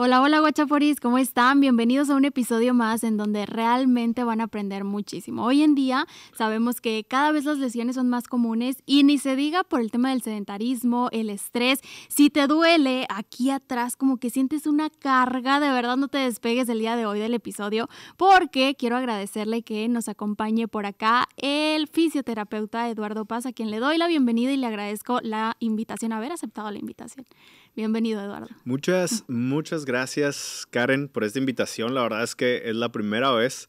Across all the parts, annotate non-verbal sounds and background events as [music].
Hola, hola guachaforis, ¿cómo están? Bienvenidos a un episodio más en donde realmente van a aprender muchísimo. Hoy en día sabemos que cada vez las lesiones son más comunes y ni se diga por el tema del sedentarismo, el estrés. Si te duele aquí atrás, como que sientes una carga, de verdad no te despegues el día de hoy del episodio porque quiero agradecerle que nos acompañe por acá el fisioterapeuta Eduardo Paz, a quien le doy la bienvenida y le agradezco la invitación, haber aceptado la invitación. Bienvenido, Eduardo. Muchas, muchas gracias, Karen, por esta invitación. La verdad es que es la primera vez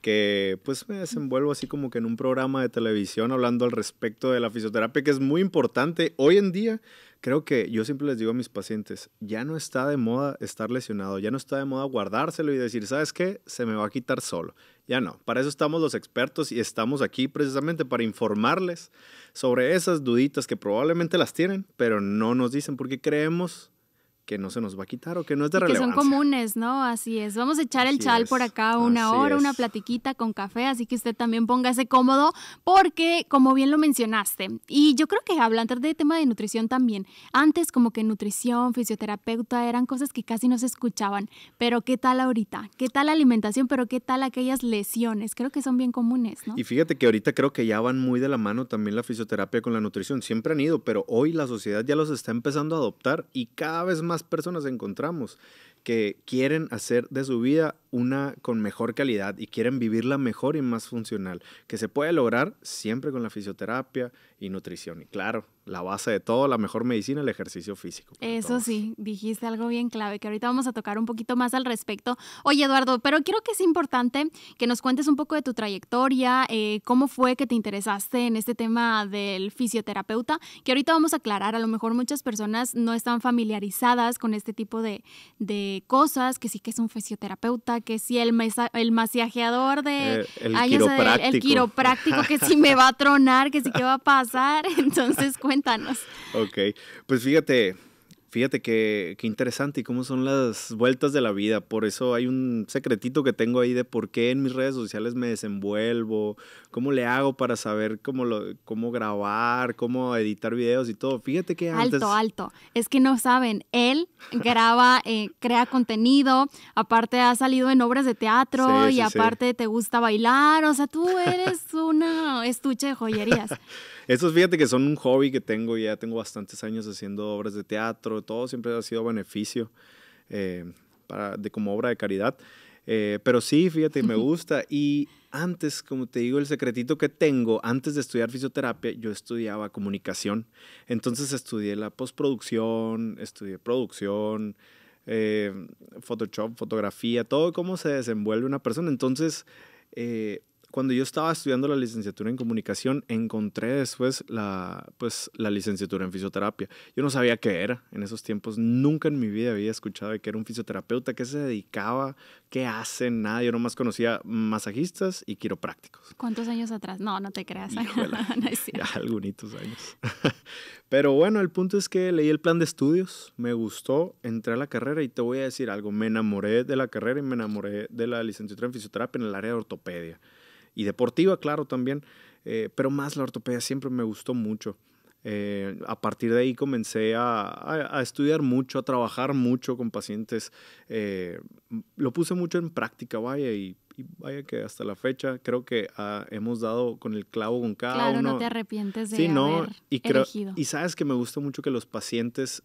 que pues me desenvuelvo así como que en un programa de televisión hablando al respecto de la fisioterapia, que es muy importante hoy en día Creo que yo siempre les digo a mis pacientes, ya no está de moda estar lesionado, ya no está de moda guardárselo y decir, ¿sabes qué? Se me va a quitar solo. Ya no, para eso estamos los expertos y estamos aquí precisamente para informarles sobre esas duditas que probablemente las tienen, pero no nos dicen porque creemos que no se nos va a quitar o que no es de y relevancia. Que son comunes, ¿no? Así es. Vamos a echar el chal por acá una hora, una platiquita con café, así que usted también póngase cómodo porque, como bien lo mencionaste, y yo creo que hablando de tema de nutrición también, antes como que nutrición, fisioterapeuta eran cosas que casi no se escuchaban, pero ¿qué tal ahorita? ¿Qué tal la alimentación? Pero ¿qué tal aquellas lesiones? Creo que son bien comunes, ¿no? Y fíjate que ahorita creo que ya van muy de la mano también la fisioterapia con la nutrición. Siempre han ido, pero hoy la sociedad ya los está empezando a adoptar y cada vez más personas encontramos que quieren hacer de su vida una con mejor calidad y quieren vivirla mejor y más funcional, que se puede lograr siempre con la fisioterapia y nutrición. Y claro, la base de todo, la mejor medicina, el ejercicio físico. Eso sí, dijiste algo bien clave, que ahorita vamos a tocar un poquito más al respecto. Oye, Eduardo, pero quiero que es importante que nos cuentes un poco de tu trayectoria, eh, cómo fue que te interesaste en este tema del fisioterapeuta, que ahorita vamos a aclarar, a lo mejor muchas personas no están familiarizadas con este tipo de, de cosas, que sí que es un fisioterapeuta que si el, el masajeador de... Eh, el, quiropráctico. el, quiropráctico. que si [laughs] me va a tronar, que si qué va a pasar. [laughs] Entonces cuéntanos. Ok, pues fíjate, Fíjate que, interesante y cómo son las vueltas de la vida. Por eso hay un secretito que tengo ahí de por qué en mis redes sociales me desenvuelvo, cómo le hago para saber cómo, lo, cómo grabar, cómo editar videos y todo. Fíjate que antes... Alto, alto. Es que no saben, él graba, eh, crea contenido, aparte ha salido en obras de teatro y aparte te gusta bailar. O sea, tú eres una estuche de joyerías. [laughs] Estos, fíjate que son un hobby que tengo, ya tengo bastantes años haciendo obras de teatro, todo siempre ha sido beneficio eh, de, como obra de caridad. Eh, pero sí, fíjate, me gusta. Y antes, como te digo, el secretito que tengo, antes de estudiar fisioterapia, yo estudiaba comunicación. Entonces estudié la postproducción, estudié producción, eh, Photoshop, fotografía, todo cómo se desenvuelve una persona. Entonces, cuando yo estaba estudiando la licenciatura en comunicación, encontré después la, pues, la licenciatura en fisioterapia. Yo no sabía qué era en esos tiempos. Nunca en mi vida había escuchado de que era un fisioterapeuta, qué se dedicaba, qué hace, nada. Yo nomás conocía masajistas y quiroprácticos. ¿Cuántos años atrás? No, no te creas. [laughs] Algunitos años. [laughs] Pero bueno, el punto es que leí el plan de estudios, me gustó, entré a la carrera y te voy a decir algo. Me enamoré de la carrera y me enamoré de la licenciatura en fisioterapia en el área de ortopedia y deportiva, claro, también, eh, pero más la ortopedia siempre me gustó mucho. Eh, a partir de ahí comencé a, estudiar mucho, a trabajar mucho con pacientes. Eh, lo puse mucho en práctica, vaya, y, vaya que hasta la fecha creo que ah, hemos dado con el clavo con cada uno. Claro, no te arrepientes de sí, no, y Y sabes que me gusta mucho que los pacientes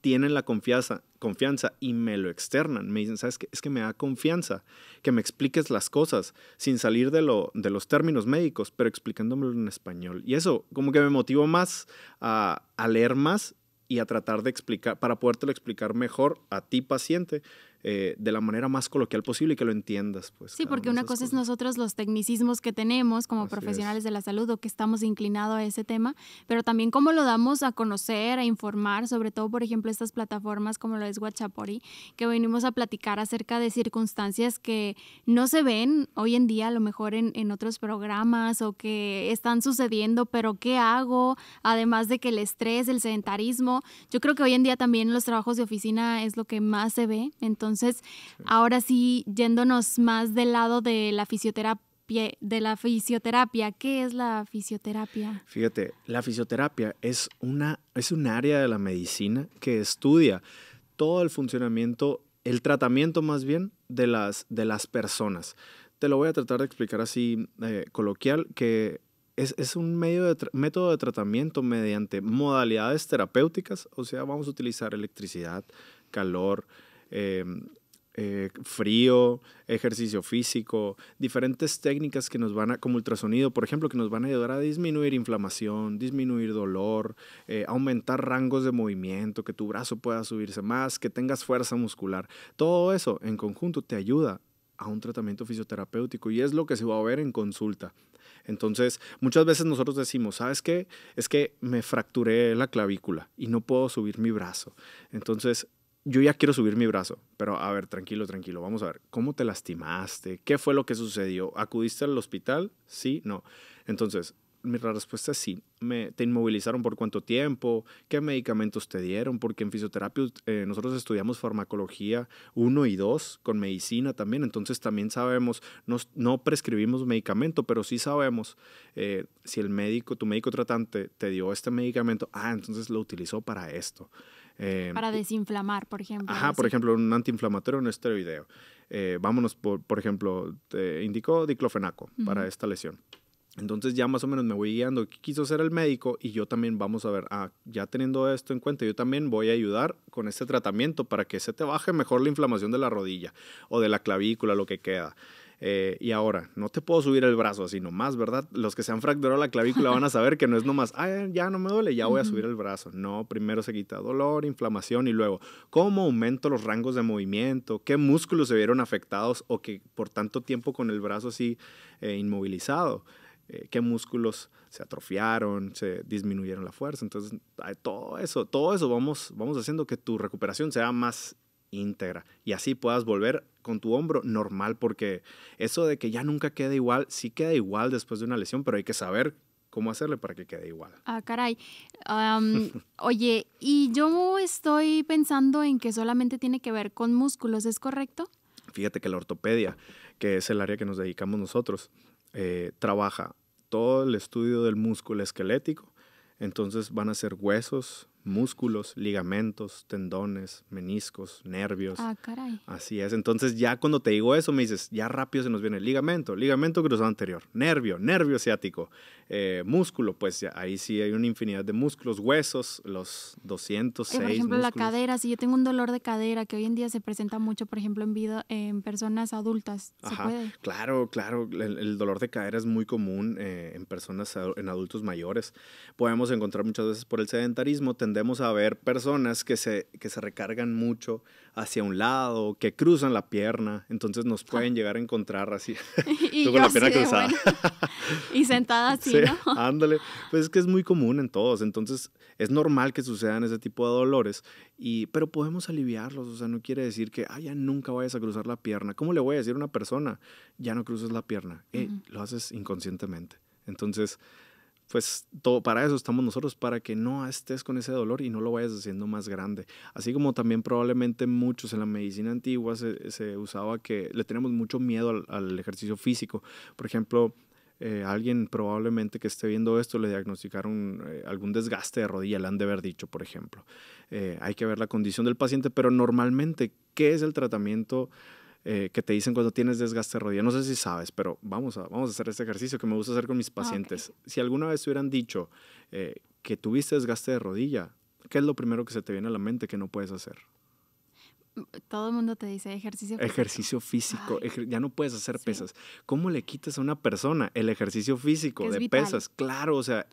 tienen la confianza, confianza y me lo externan. Me dicen, ¿sabes qué? Es que me da confianza que me expliques las cosas sin salir de, los términos médicos, pero explicándomelo en español. Y eso como que me motivó más a, a leer más y a tratar de explicar, para podértelo explicar mejor a ti paciente, eh, de la manera más coloquial posible y que lo entiendas. Pues, sí, porque una cosa es nosotros los tecnicismos que tenemos como profesionales de la salud o que estamos inclinados a ese tema, pero también cómo lo damos a conocer, a informar, sobre todo, por ejemplo, estas plataformas como lo es Guachapori, que venimos a platicar acerca de circunstancias que no se ven hoy en día, a lo mejor en, en otros programas o que están sucediendo, pero ¿qué hago? Además de que el estrés, el sedentarismo, yo creo que hoy en día también los trabajos de oficina es lo que más se ve, entonces entonces, ahora sí, yéndonos más del lado de la fisioterapia de la fisioterapia. ¿Qué es la fisioterapia? Fíjate, la fisioterapia es, una, es un área de la medicina que estudia todo el funcionamiento, el tratamiento más bien de las, de las personas. Te lo voy a tratar de explicar así eh, coloquial, que es, es un medio de método de tratamiento mediante modalidades terapéuticas, o sea, vamos a utilizar electricidad, calor, eh, eh, frío, ejercicio físico, diferentes técnicas que nos van a, como ultrasonido, por ejemplo, que nos van a ayudar a disminuir inflamación, disminuir dolor, eh, aumentar rangos de movimiento, que tu brazo pueda subirse más, que tengas fuerza muscular. Todo eso en conjunto te ayuda a un tratamiento fisioterapéutico y es lo que se va a ver en consulta. Entonces, muchas veces nosotros decimos, ¿sabes qué? Es que me fracturé la clavícula y no puedo subir mi brazo. Entonces, yo ya quiero subir mi brazo, pero a ver, tranquilo, tranquilo, vamos a ver, ¿cómo te lastimaste? ¿Qué fue lo que sucedió? ¿Acudiste al hospital? Sí, no. Entonces, mi respuesta es sí. ¿Te inmovilizaron por cuánto tiempo? ¿Qué medicamentos te dieron? Porque en fisioterapia eh, nosotros estudiamos farmacología 1 y 2 con medicina también, entonces también sabemos, nos, no prescribimos medicamento, pero sí sabemos eh, si el médico, tu médico tratante te dio este medicamento, ah, entonces lo utilizó para esto. Eh, para desinflamar, por ejemplo. Ajá, por ejemplo, un antiinflamatorio, un esteroideo. Eh, vámonos, por, por ejemplo, te indicó diclofenaco para esta lesión. Entonces ya más o menos me voy guiando qué quiso hacer el médico y yo también vamos a ver, ah, ya teniendo esto en cuenta, yo también voy a ayudar con este tratamiento para que se te baje mejor la inflamación de la rodilla o de la clavícula, lo que queda. Eh, y ahora, no te puedo subir el brazo así nomás, ¿verdad? Los que se han fracturado la clavícula van a saber que no es nomás, ya no me duele, ya voy a subir el brazo. No, primero se quita dolor, inflamación y luego, ¿cómo aumento los rangos de movimiento? ¿Qué músculos se vieron afectados o que por tanto tiempo con el brazo así eh, inmovilizado? Eh, qué músculos se atrofiaron, se disminuyeron la fuerza. Entonces, todo eso, todo eso vamos, vamos haciendo que tu recuperación sea más íntegra y así puedas volver con tu hombro, normal, porque eso de que ya nunca queda igual, sí queda igual después de una lesión, pero hay que saber cómo hacerle para que quede igual. Ah, caray. [laughs] oye, y yo estoy pensando en que solamente tiene que ver con músculos, ¿es correcto? Fíjate que la ortopedia, que es el área que nos dedicamos nosotros, eh, trabaja todo el estudio del músculo esquelético. Entonces van a ser huesos, músculos, ligamentos, tendones, meniscos, nervios. Ah, caray. Así es. Entonces ya cuando te digo eso me dices, ya rápido se nos viene el ligamento, ligamento cruzado anterior, nervio, nervio ciático, eh, músculo, pues ya, ahí sí hay una infinidad de músculos, huesos, los 206. Eh, por ejemplo, la cadera, si yo tengo un dolor de cadera que hoy en día se presenta mucho, por ejemplo, en, vida, en personas adultas, ¿se Ajá. Claro, claro, el, dolor de cadera es muy común eh, en personas, en adultos mayores. Podemos encontrar muchas veces por el sedentarismo, tendemos a ver personas que se, que se recargan mucho hacia un lado, que cruzan la pierna, entonces nos pueden llegar a encontrar así, [laughs] y [laughs] con [laughs] y sentada así, ¿no? Ándale, pues es que es muy común en todos, entonces es normal que sucedan ese tipo de dolores, y, pero podemos aliviarlos, o sea, no quiere decir que, ah, ya nunca vayas a cruzar la pierna. ¿Cómo le voy a decir a una persona, ya no cruces la pierna? Eh, lo haces inconscientemente. Entonces, pues para eso estamos nosotros, para que no estés con ese dolor y no lo vayas haciendo más grande. Así como también probablemente muchos en la medicina antigua se, usaba que le tenemos mucho miedo al, ejercicio físico. Por ejemplo, eh, alguien probablemente que esté viendo esto le diagnosticaron eh, algún desgaste de rodilla, le han de haber dicho, por ejemplo. Eh, hay que ver la condición del paciente, pero normalmente, ¿qué es el tratamiento eh, que te dicen cuando tienes desgaste de rodilla. No sé si sabes, pero vamos a, vamos a hacer este ejercicio que me gusta hacer con mis ah, pacientes. Si alguna vez te hubieran dicho eh, que tuviste desgaste de rodilla, ¿qué es lo primero que se te viene a la mente que no puedes hacer? todo el mundo te dice ejercicio físico. Ejercicio físico, ya no puedes hacer pesas. ¿Cómo le quitas a una persona el ejercicio físico de pesas? Claro, o sea,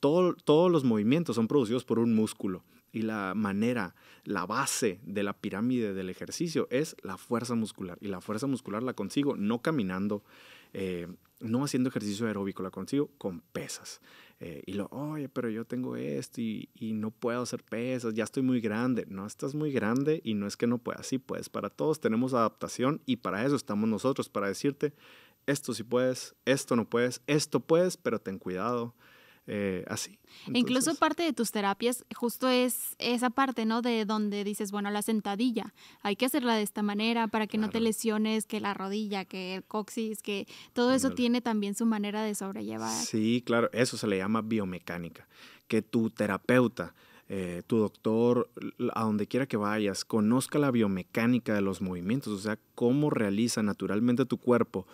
todos los movimientos son producidos por un músculo y la manera, la base de la pirámide del ejercicio es la fuerza muscular. Y la fuerza muscular la consigo no caminando, eh, no haciendo ejercicio aeróbico, la consigo con pesas. Eh, y lo, oye, pero yo tengo esto y, no puedo hacer pesas, ya estoy muy grande. No, estás muy grande y no es que no puedas, sí puedes. Para todos tenemos adaptación y para eso estamos nosotros, para decirte, esto sí puedes, esto no puedes, esto puedes, pero ten cuidado. Eh, así. Incluso parte de tus terapias justo es esa parte, ¿no? De donde dices, bueno, la sentadilla, hay que hacerla de esta manera para que no te lesiones, que la rodilla, que el coxis, que todo eso tiene también su manera de sobrellevar. Sí, claro, eso se le llama biomecánica, que tu terapeuta... Eh, tu doctor, a donde quiera que vayas, conozca la biomecánica de los movimientos, o sea, cómo realiza naturalmente tu cuerpo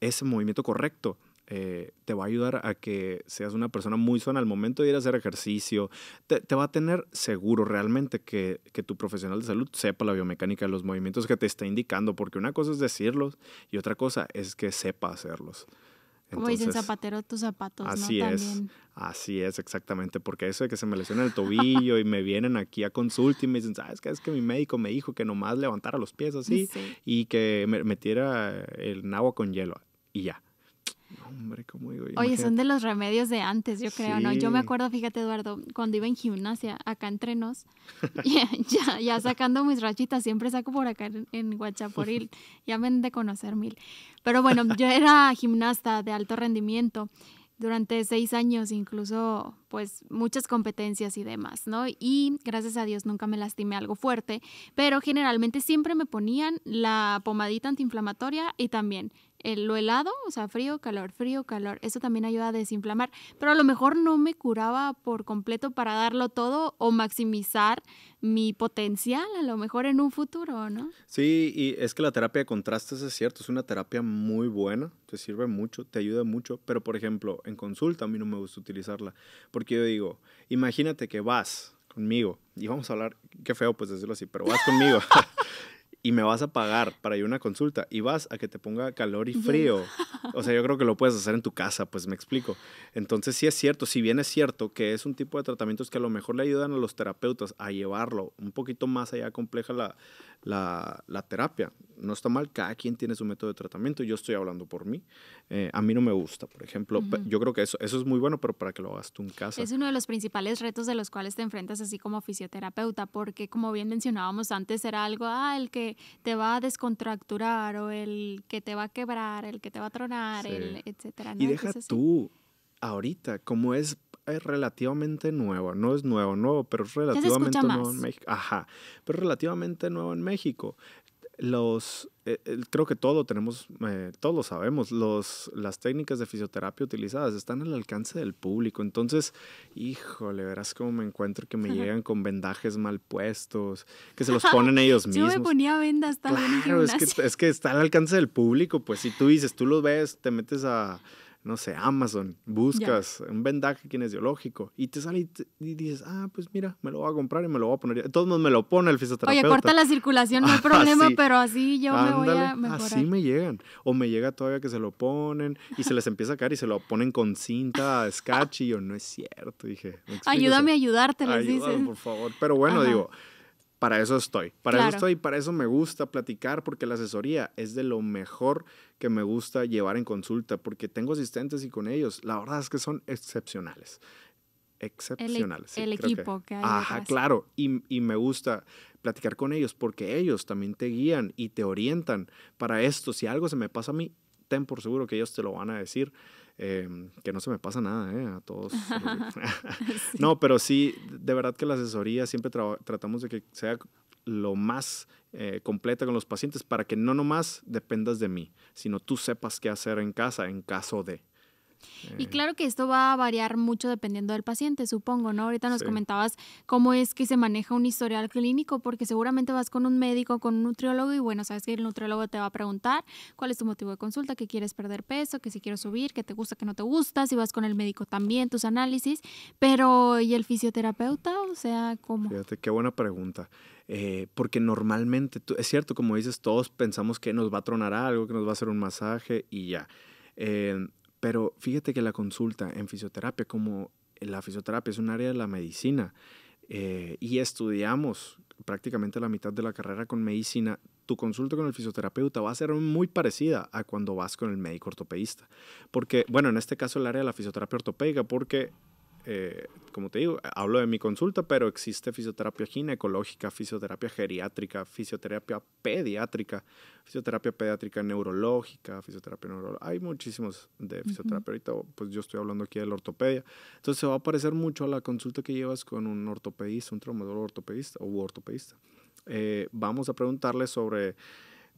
ese movimiento correcto eh, te va a ayudar a que seas una persona muy sana al momento de ir a hacer ejercicio. Te, va a tener seguro realmente que, tu profesional de salud sepa la biomecánica de los movimientos que te está indicando, porque una cosa es decirlos y otra cosa es que sepa hacerlos. Como dicen zapatero tus zapatos. Así es, así es, exactamente, porque eso de que se me lesiona el tobillo y me vienen aquí a consulta y me dicen, ¿sabes qué? Es que mi médico me dijo que nomás levantara los pies así y que me metiera el nabo con hielo y ya. Hombre, como digo yo. Oye, son de los remedios de antes, yo creo, ¿no? Yo me acuerdo, fíjate, Eduardo, cuando iba en gimnasia, acá en nos, [laughs] ya, sacando mis rachitas, siempre saco por acá en, Guachaporil, ya me han de conocer mil. Pero bueno, yo era gimnasta de alto rendimiento durante seis años, incluso pues muchas competencias y demás, ¿no? Y gracias a Dios nunca me lastimé algo fuerte, pero generalmente siempre me ponían la pomadita antiinflamatoria y también el, eh, lo helado, o sea, frío, calor, frío, calor. Eso también ayuda a desinflamar. Pero a lo mejor no me curaba por completo para darlo todo o maximizar mi potencial, a lo mejor en un futuro, ¿no? Sí, y es que la terapia de contrastes es cierto, es una terapia muy buena, te sirve mucho, te ayuda mucho. Pero, por ejemplo, en consulta a mí no me gusta utilizarla. Porque yo digo, imagínate que vas conmigo y vamos a hablar, qué feo pues decirlo así, pero vas conmigo. [laughs] y me vas a pagar para ir a una consulta y vas a que te ponga calor y frío. [laughs] O sea, yo creo que lo puedes hacer en tu casa, pues me explico. Entonces sí es cierto, si bien es cierto que es un tipo de tratamientos que a lo mejor le ayudan a los terapeutas a llevarlo un poquito más allá compleja la, la, terapia, no está mal, cada quien tiene su método de tratamiento, yo estoy hablando por mí, eh, a mí no me gusta, por ejemplo, yo creo que eso, eso es muy bueno, pero para que lo hagas tú en casa. Es uno de los principales retos de los cuales te enfrentas así como fisioterapeuta, porque como bien mencionábamos antes, era algo, ah, el que te va a descontracturar o el que te va a quebrar, el que te va a tronar, etcétera. Y deja tú, ahorita, como es relativamente nuevo, no es nuevo, nuevo, pero es relativamente nuevo en México. Ajá, pero relativamente nuevo en México los, eh, creo que todo tenemos, eh, todos lo sabemos, los, las técnicas de fisioterapia utilizadas están al alcance del público. Entonces, híjole, verás cómo me encuentro que me [laughs] llegan con vendajes mal puestos, que se los [laughs] ponen ellos mismos. Yo me ponía vendas también. Claro, es que, es que está al alcance del público, pues si tú dices, tú los ves, te metes a no sé, Amazon, buscas un vendaje kinesiológico y te sale y, dices, ah, pues mira, me lo voy a comprar y me lo voy a poner. todos me lo pone el fisioterapeuta. Oye, corta la circulación, no hay [laughs] ah, problema, pero así yo me voy a Así me llegan. O me llega todavía que se lo ponen y se les empieza a caer y se lo ponen con cinta, [laughs] scotch y yo, no es cierto, dije. Ayúdame a ayudarte, les Ayúdame, dices. por favor. Pero bueno, digo para eso estoy, para eso estoy, para eso me gusta platicar, porque la asesoría es de lo mejor que me gusta llevar en consulta, porque tengo asistentes y con ellos, la verdad es que son excepcionales. E- excepcionales. El, equipo que, hay. Ajá, claro, y, y me gusta platicar con ellos, porque ellos también te guían y te orientan para esto. Si algo se me pasa a mí, ten por seguro que ellos te lo van a decir. Em, que no se me pasa nada, ¿eh? A todos. [laughs] [laughs] No, pero sí, de verdad que la asesoría siempre tratamos de que sea lo más eh, completa con los pacientes para que no nomás dependas de mí, sino tú sepas qué hacer en casa en caso de. Y claro que esto va a variar mucho dependiendo del paciente, supongo, ¿no? Ahorita nos comentabas cómo es que se maneja un historial clínico, porque seguramente vas con un médico, con un nutriólogo y bueno, sabes que el nutriólogo te va a preguntar cuál es tu motivo de consulta, que quieres perder peso, que si quieres subir, que te gusta, que no te gusta, si vas con el médico también, tus análisis, pero ¿y el fisioterapeuta? O sea, ¿cómo? Fíjate, qué buena pregunta. Eh, porque normalmente, es cierto, como dices, todos pensamos que nos va a tronar algo, que nos va a hacer un masaje y ya. Eh, pero fíjate que la consulta en fisioterapia, como la fisioterapia es un área de la medicina eh, y estudiamos prácticamente la mitad de la carrera con medicina, tu consulta con el fisioterapeuta va a ser muy parecida a cuando vas con el médico ortopedista. Porque, bueno, en este caso el área de la fisioterapia ortopédica, porque eh, como te digo, hablo de mi consulta, pero existe fisioterapia ginecológica, fisioterapia geriátrica, fisioterapia pediátrica, fisioterapia pediátrica neurológica, fisioterapia neurológica. Hay muchísimos de fisioterapia. Ahorita, pues yo estoy hablando aquí de la ortopedia. Entonces, se va a parecer mucho a la consulta que llevas con un ortopedista, un traumatólogo ortopedista o ortopedista. Eh, vamos a preguntarle sobre,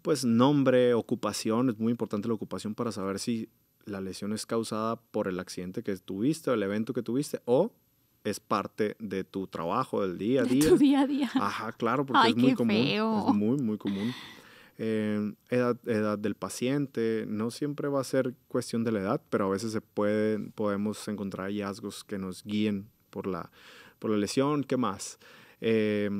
pues, nombre, ocupación. Es muy importante la ocupación para saber si la lesión es causada por el accidente que tuviste o el evento que tuviste o es parte de tu trabajo, del día a día. De día a día. Ajá, claro, porque es muy común. Es muy, muy común. Eh, edad, del paciente, no siempre va a ser cuestión de la edad, pero a veces se pueden, podemos encontrar hallazgos que nos guíen por la, por la lesión. ¿Qué más? Eh,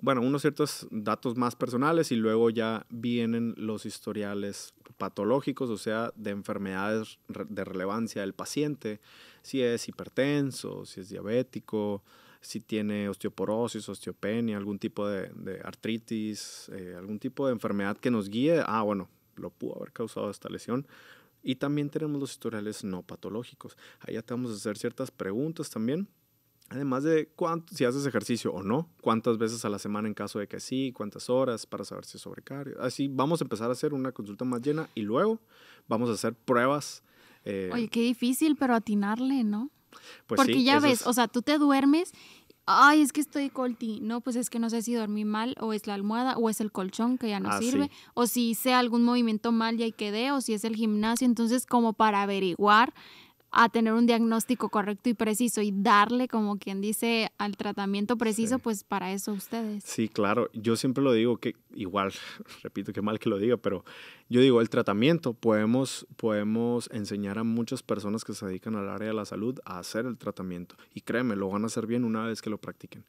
bueno, unos ciertos datos más personales y luego ya vienen los historiales patológicos, o sea, de enfermedades de relevancia del paciente, si es hipertenso, si es diabético, si tiene osteoporosis, osteopenia, algún tipo de, artritis, eh, algún tipo de enfermedad que nos guíe, ah, bueno, lo pudo haber causado esta lesión. Y también tenemos los historiales no patológicos. ya te vamos a hacer ciertas preguntas también Además de cuánto, si haces ejercicio o no, cuántas veces a la semana en caso de que sí, cuántas horas para saber si es sobrecarga. Así vamos a empezar a hacer una consulta más llena y luego vamos a hacer pruebas. Eh, Oye, qué difícil, pero atinarle, ¿no? Pues Porque ya ves, o sea, tú te duermes, ay, es que estoy colti. No, pues es que no sé si dormí mal, o es la almohada, o es el colchón que ya no ah, sirve, o si hice algún movimiento mal y ahí quedé, o si es el gimnasio. Entonces, como para averiguar a tener un diagnóstico correcto y preciso y darle, como quien dice, al tratamiento preciso, pues para eso ustedes. Sí, claro, yo siempre lo digo, que igual, [laughs] repito que mal que lo diga, pero yo digo, el tratamiento, podemos, podemos enseñar a muchas personas que se dedican al área de la salud a hacer el tratamiento y créeme, lo van a hacer bien una vez que lo practiquen,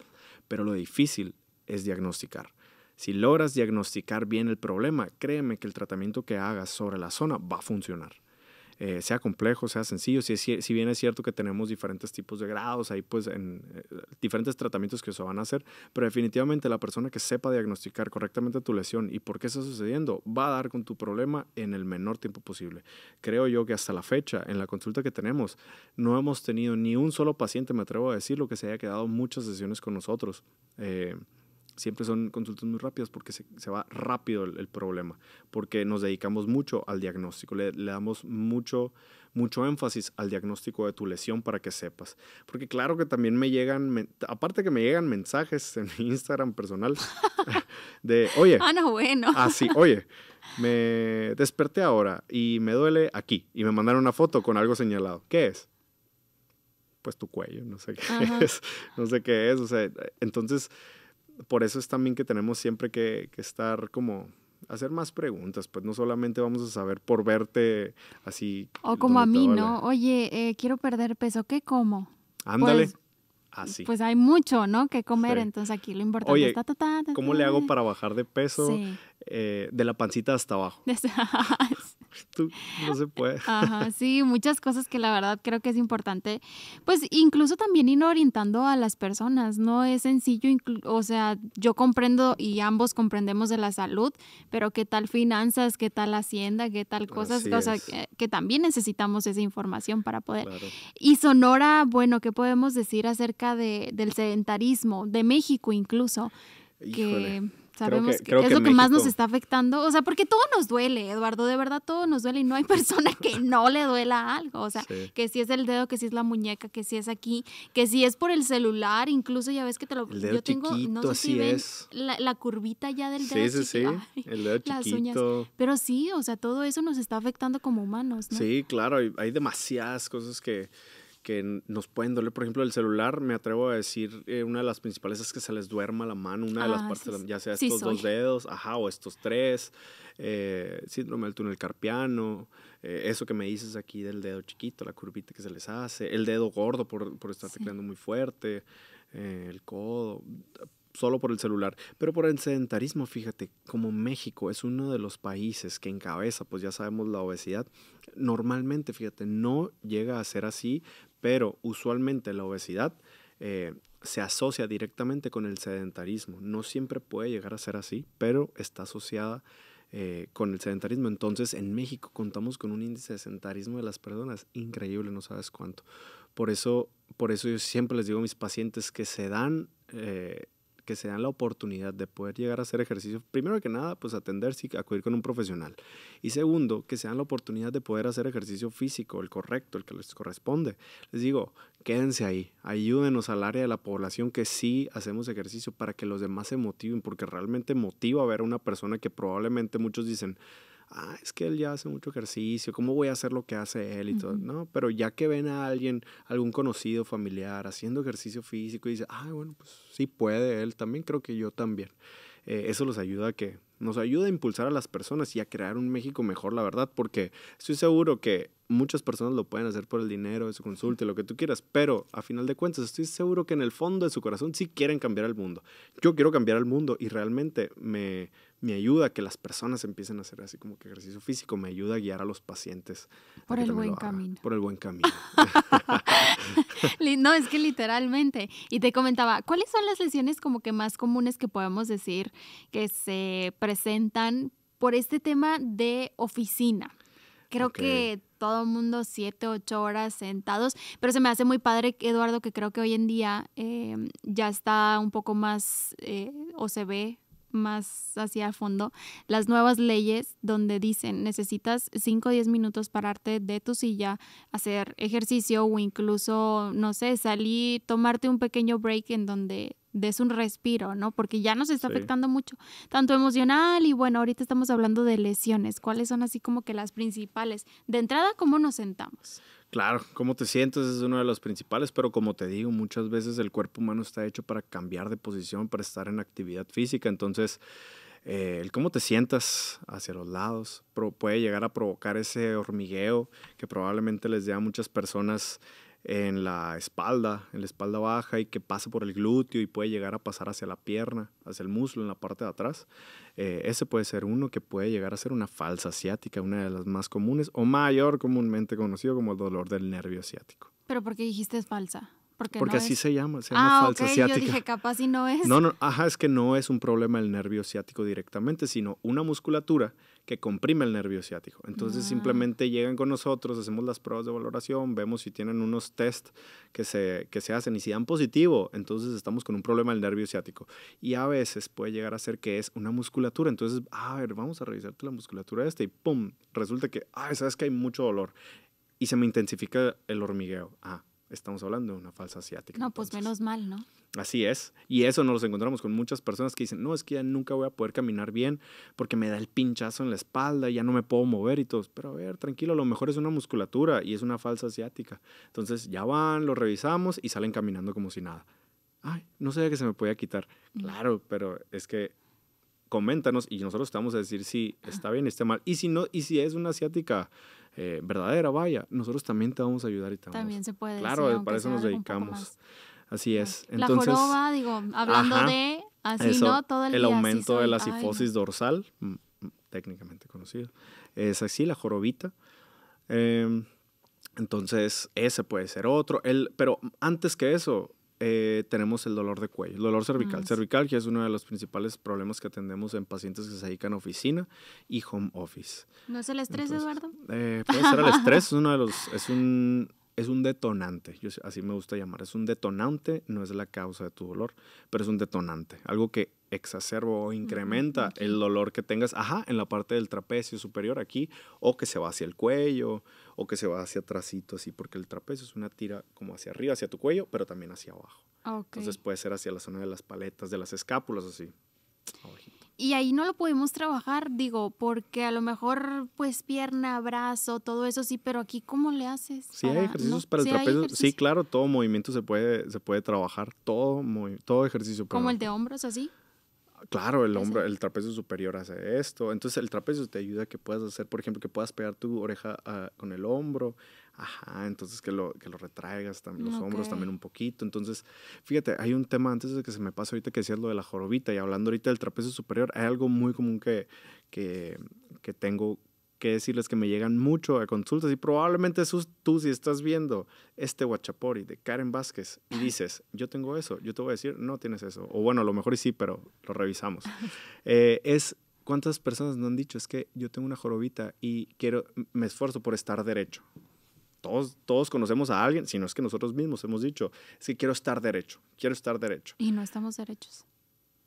pero lo difícil es diagnosticar. Si logras diagnosticar bien el problema, créeme que el tratamiento que hagas sobre la zona va a funcionar. Eh, sea complejo, sea sencillo. Si, si, bien es cierto que tenemos diferentes tipos de grados, ahí pues en, eh, diferentes tratamientos que se van a hacer, pero definitivamente la persona que sepa diagnosticar correctamente tu lesión y por qué está sucediendo va a dar con tu problema en el menor tiempo posible. Creo yo que hasta la fecha, en la consulta que tenemos, no hemos tenido ni un solo paciente, me atrevo a decirlo, que se haya quedado muchas sesiones con nosotros. Eh, siempre son consultas muy rápidas porque se, va rápido el, problema, porque nos dedicamos mucho al diagnóstico, le, damos mucho, mucho énfasis al diagnóstico de tu lesión para que sepas. Porque claro que también me llegan, aparte que me llegan mensajes en mi Instagram personal [laughs] [laughs] de, oye, ah, no, bueno. Así, ah, oye, [laughs] me desperté ahora y me duele aquí y me mandaron una foto con algo señalado. ¿Qué es? Pues tu cuello, no sé qué es, no sé qué es, o sea, entonces por eso es también que tenemos siempre que, estar como hacer más preguntas, pues no solamente vamos a saber por verte así. O como a mí, ¿no? Oye, eh, quiero perder peso, ¿qué como? Ándale. Pues, así. Pues hay mucho, ¿no? Que comer, entonces aquí lo importante es ¿Cómo le hago para bajar de peso eh, de la pancita hasta abajo? [laughs] [laughs] tú, no se puede. Ajá, [laughs] sí, muchas cosas que la verdad creo que es importante, pues incluso también ir orientando a las personas, no es sencillo, o sea, yo comprendo y ambos comprendemos de la salud, pero qué tal finanzas, qué tal hacienda, qué tal cosas, cosas eh, que, también necesitamos esa información para poder. Y Sonora, bueno, ¿qué podemos decir acerca del sedentarismo, de México incluso? Que Sabemos que, es lo que más nos está afectando. O sea, porque todo nos duele, Eduardo, de verdad todo nos duele y no hay [laughs] persona que no le duela algo. O sea, que si es el dedo, que si es la muñeca, que si es aquí, que si es por el celular, incluso ya ves que te lo... yo tengo, no sé si La, la, curvita ya del dedo. Sí, sí, sí, el Las Pero sí, o sea, todo eso nos está afectando como humanos. ¿no? Sí, claro, hay, hay demasiadas cosas que que nos pueden doler. Por ejemplo, el celular, me atrevo a decir, eh, una de las principales es que se les duerma la mano, una de las ah, partes, ya sea estos dos dedos, ajá, o estos tres, eh, síndrome del túnel carpiano, eh, eso que me dices aquí del dedo chiquito, la curvita que se les hace, el dedo gordo por, estar tecleando muy fuerte, el codo solo por el celular, pero por el sedentarismo, fíjate, como México es uno de los países que encabeza, pues ya sabemos la obesidad, normalmente, fíjate, no llega a ser así, pero usualmente la obesidad eh, se asocia directamente con el sedentarismo. No siempre puede llegar a ser así, pero está asociada eh, con el sedentarismo. Entonces, en México contamos con un índice de sedentarismo de las personas increíble, no sabes cuánto. Por eso, por eso yo siempre les digo a mis pacientes que se dan eh, que se dan la oportunidad de poder llegar a hacer ejercicio, primero que nada, pues atenderse y acudir con un profesional. Y segundo, que se dan la oportunidad de poder hacer ejercicio físico, el correcto, el que les corresponde. Les digo, quédense ahí, ayúdenos al área de la población que sí hacemos ejercicio para que los demás se motiven, porque realmente motiva a ver a una persona que probablemente muchos dicen, ah, es que él ya hace mucho ejercicio, ¿cómo voy a hacer lo que hace él ¿no? Pero ya que ven a alguien, algún conocido, familiar, haciendo ejercicio físico y dice, ah, bueno, pues sí puede él también, creo que yo también. Eh, eso los ayuda a que, nos ayuda a impulsar a las personas y a crear un México mejor, la verdad, porque estoy seguro que muchas personas lo pueden hacer por el dinero su consulta lo que tú quieras, pero a final de cuentas estoy seguro que en el fondo de su corazón sí quieren cambiar el mundo. Yo quiero cambiar el mundo y realmente me, me ayuda a que las personas empiecen a hacer así como que ejercicio físico, me ayuda a guiar a los pacientes. Por el buen camino. Por el buen camino. [laughs] no, es que literalmente. Y te comentaba, ¿cuáles son las lesiones como que más comunes que podemos decir que se presentan por este tema de oficina? creo que todo el mundo siete, ocho horas sentados, pero se me hace muy padre, Eduardo, que creo que hoy en día em, ya está un poco más, eh, o se ve más hacia el fondo, las nuevas leyes donde dicen necesitas 5 o 10 minutos pararte de tu silla, hacer ejercicio o incluso, no sé, salir, tomarte un pequeño break en donde des un respiro, ¿no? Porque ya nos está afectando mucho, tanto emocional y bueno, ahorita estamos hablando de lesiones. ¿Cuáles son así como que las principales? De entrada, ¿cómo nos sentamos? Claro, cómo te sientes es uno de los principales, pero como te digo, muchas veces el cuerpo humano está hecho para cambiar de posición, para estar en actividad física, entonces eh, el cómo te sientas hacia los lados puede llegar a provocar ese hormigueo que probablemente les dé a muchas personas en la espalda, en la espalda baja y que pasa por el glúteo y puede llegar a pasar hacia la pierna, hacia el muslo en la parte de atrás. Eh, ese puede ser uno que puede llegar a ser una falsa asiática, una de las más comunes o mayor comúnmente conocido como el dolor del nervio ciático. ¿Pero por qué dijiste es falsa? Porque, Porque así se llama, se llama ah, falsa okay. Yo dije, capaz y no es. No, no, ajá, es que no es un problema del nervio ciático directamente, sino una musculatura que comprime el nervio ciático. Entonces ah. simplemente llegan con nosotros, hacemos las pruebas de valoración, vemos si tienen unos test que se, que se hacen y si dan positivo, entonces estamos con un problema del nervio ciático. Y a veces puede llegar a ser que es una musculatura. Entonces, ah, a ver, vamos a revisarte la musculatura esta y ¡pum! Resulta que, ah, sabes que hay mucho dolor y se me intensifica el hormigueo. Ah, estamos hablando de una falsa ciática. No, pues menos mal, ¿no? Así es. Y eso nos los encontramos con muchas personas que dicen, no, es que ya nunca voy a poder caminar bien porque me da el pinchazo en la espalda, ya no me puedo mover y todo. Pero a ver, tranquilo, a lo mejor es una musculatura y es una falsa asiática. Entonces ya van, lo revisamos y salen caminando como si nada. Ay, no sabía que se me podía quitar. Claro, pero es que coméntanos y nosotros te vamos a decir si está bien, está mal. Y si no, y si es una asiática eh, verdadera, vaya, nosotros también te vamos a ayudar y También se puede. Claro, para eso nos dedicamos. Así es. Entonces, la joroba, digo, hablando de, así no, todo el, el aumento de la cifosis dorsal, mm, mm, técnicamente conocido, es así, la jorobita. Em, entonces, ese puede ser otro. El, pero antes que eso, eh, tenemos el dolor de cuello, el dolor cervical. Mm, cervical, que es uno de los principales problemas que atendemos en pacientes que se dedican a oficina y home office. ¿No es el estrés, Eduardo? Eh, puede ser el estrés, es uno de los, es un es un detonante, yo, así me gusta llamar, es un detonante, no es la causa de tu dolor, pero es un detonante, algo que exacerba o incrementa el dolor que tengas, ajá, en la parte del trapecio superior aquí, o que se va hacia el cuello, o que se va hacia atrásito, así, porque el trapecio es una tira como hacia arriba, hacia tu cuello, pero también hacia abajo. Entonces puede ser hacia la zona de las paletas, de las escápulas, así y ahí no lo podemos trabajar, digo, porque a lo mejor pues pierna, brazo, todo eso sí, pero aquí ¿cómo le haces? Sí, hay ejercicios para el trapezo. Sí, claro, todo movimiento se puede, se puede trabajar, todo, todo ejercicio. Como el de hombros, así. Claro, el hombro, el trapecio superior hace esto. Entonces el trapezo te ayuda a que puedas hacer, por ejemplo, que puedas pegar tu oreja ah, con el hombro, Ajá, entonces que lo, que lo retraigas, los hombros también un poquito. Entonces, fíjate, hay un tema antes de que se me pase ahorita que decías lo de la jorobita y hablando ahorita del trapecio superior, hay algo muy común que, que, tengo que decirles que me llegan mucho a consultas y probablemente tú si estás viendo este Guachapori de Karen Vázquez y dices, yo tengo eso, yo te voy a decir, no tienes eso. O bueno, a lo mejor sí, pero lo revisamos. [laughs] Eh, es cuántas personas nos han dicho, es que yo tengo una jorobita y quiero, me esfuerzo por estar derecho todos, conocemos a alguien, si no es que nosotros mismos hemos dicho, es que quiero estar derecho, quiero estar derecho. Y no estamos derechos.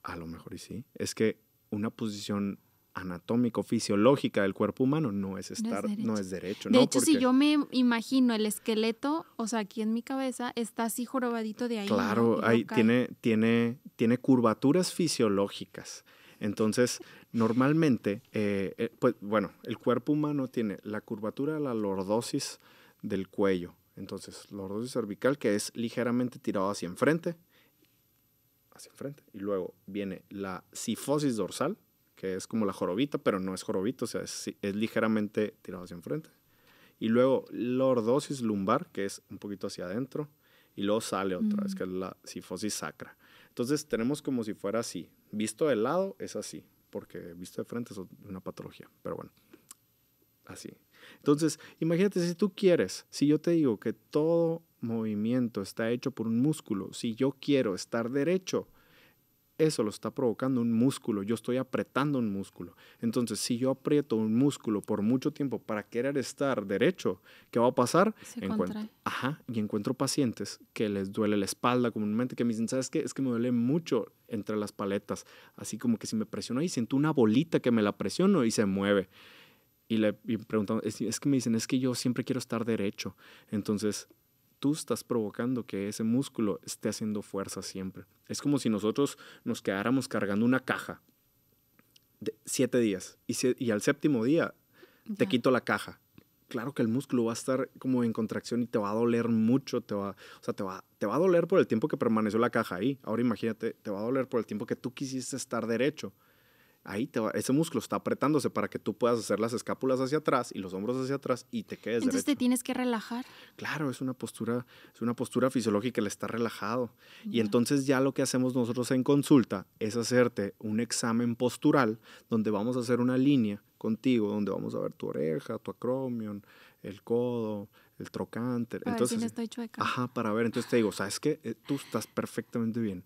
A lo mejor y sí. Es que una posición anatómico-fisiológica del cuerpo humano no es estar, no es derecho. de hecho, si yo me imagino el esqueleto, o sea, aquí en mi cabeza, está así jorobadito de ahí. Claro, ahí tiene, tiene, tiene curvaturas fisiológicas. Entonces, normalmente, eh, eh, pues bueno, el cuerpo humano tiene la curvatura la lordosis, del cuello. Entonces, lordosis cervical que es ligeramente tirado hacia enfrente, hacia enfrente. Y luego viene la sifosis dorsal, que es como la jorobita, pero no es jorobita, o sea, es, ligeramente tirado hacia enfrente. Y luego lordosis lumbar, que es un poquito hacia adentro. Y luego sale otra vez, mm. que es la sifosis sacra. Entonces, tenemos como si fuera así. Visto de lado es así, porque visto de frente es una patología, pero bueno, así. Entonces, imagínate si tú quieres, si yo te digo que todo movimiento está hecho por un músculo, si yo quiero estar derecho, eso lo está provocando un músculo, yo estoy apretando un músculo. Entonces, si yo aprieto un músculo por mucho tiempo para querer estar derecho, ¿qué va a pasar? Se ajá, y encuentro pacientes que les duele la espalda comúnmente, que me dicen, ¿sabes qué? Es que me duele mucho entre las paletas, así como que si me presiono ahí, siento una bolita que me la presiono y se mueve y le y preguntamos, es, que me dicen, es que yo siempre quiero estar derecho. Entonces, tú estás provocando que ese músculo esté haciendo fuerza siempre. Es como si nosotros nos quedáramos cargando una caja de siete días y, y al séptimo día te quito la caja. Claro que el músculo va a estar como en contracción y te va a doler mucho, te va, o sea, te va, te va a doler por el tiempo que permaneció la caja ahí. Ahora imagínate, te va a doler por el tiempo que tú quisiste estar derecho ahí te ese músculo está apretándose para que tú puedas hacer las escápulas hacia atrás y los hombros hacia atrás y te quedes Entonces te tienes que relajar. Claro, es una postura, es una postura fisiológica, le está relajado. Y entonces ya lo que hacemos nosotros en consulta es hacerte un examen postural donde vamos a hacer una línea contigo, donde vamos a ver tu oreja, tu acromion, el codo, el trocánter. Para entonces, estoy chueca. Ajá, para ver. Entonces te digo, ¿sabes qué? Eh, tú estás perfectamente bien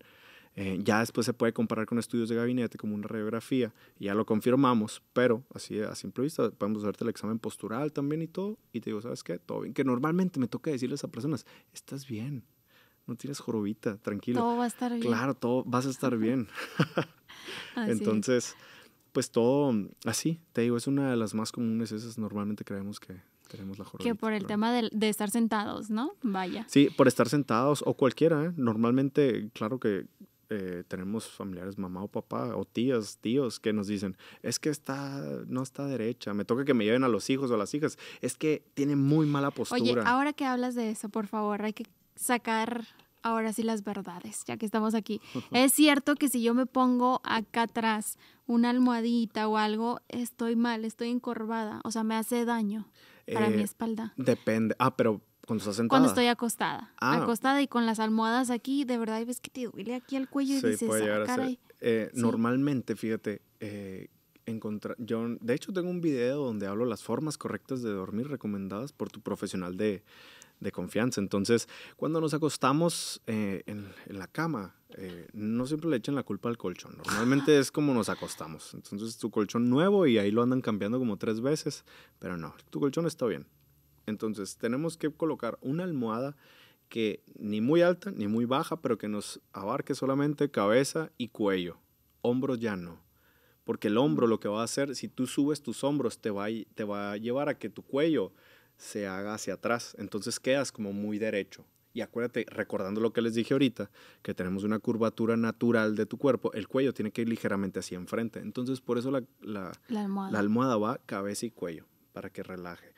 eh, ya después se puede comparar con estudios de gabinete como una radiografía, y ya lo confirmamos, pero así a simple vista podemos hacerte el examen postural también y todo, y te digo, ¿sabes qué? Todo bien. Que normalmente me toca decirles a personas, estás bien, no tienes jorobita, tranquilo. Todo va a estar bien. Claro, todo, vas a estar bien. [laughs] Entonces, pues todo así, te digo, es una de las más comunes, esas normalmente creemos que, tenemos la jorobita, Que por el tema de, de, estar sentados, ¿no? Vaya. Sí, por estar sentados o cualquiera. ¿eh? Normalmente, claro que eh, tenemos familiares, mamá o papá, o tías, tíos, que nos dicen, es que está, no está derecha, me toca que me lleven a los hijos o a las hijas, es que tiene muy mala postura. Oye, ahora que hablas de eso, por favor, hay que sacar ahora sí las verdades, ya que estamos aquí. [laughs] es cierto que si yo me pongo acá atrás una almohadita o algo, estoy mal, estoy encorvada, o sea, me hace daño para mi eh, espalda. Depende. Ah, pero cuando estás sentada. Cuando estoy acostada. Ah. Acostada y con las almohadas aquí, de verdad, y ves que te duele aquí el cuello y dices, ah, eh, Normalmente, fíjate, eh, Yo, de hecho, tengo un video donde hablo las formas correctas de dormir recomendadas por tu profesional de, confianza. Entonces, cuando nos acostamos eh, en, la cama, no siempre le echan la culpa al colchón. Normalmente es como nos acostamos. Entonces, tu colchón nuevo y ahí lo andan cambiando como tres veces, pero no, tu colchón está bien. Entonces tenemos que colocar una almohada que ni muy alta ni muy baja, pero que nos abarque solamente cabeza y cuello, hombros ya no. Porque el hombro lo que va a hacer, si tú subes tus hombros, te va a, llevar a que tu cuello se haga hacia atrás. Entonces quedas como muy derecho. Y acuérdate, recordando lo que les dije ahorita, que tenemos una curvatura natural de tu cuerpo, el cuello tiene que ir ligeramente hacia enfrente. Entonces, por eso la, la almohada va cabeza y cuello, para que relaje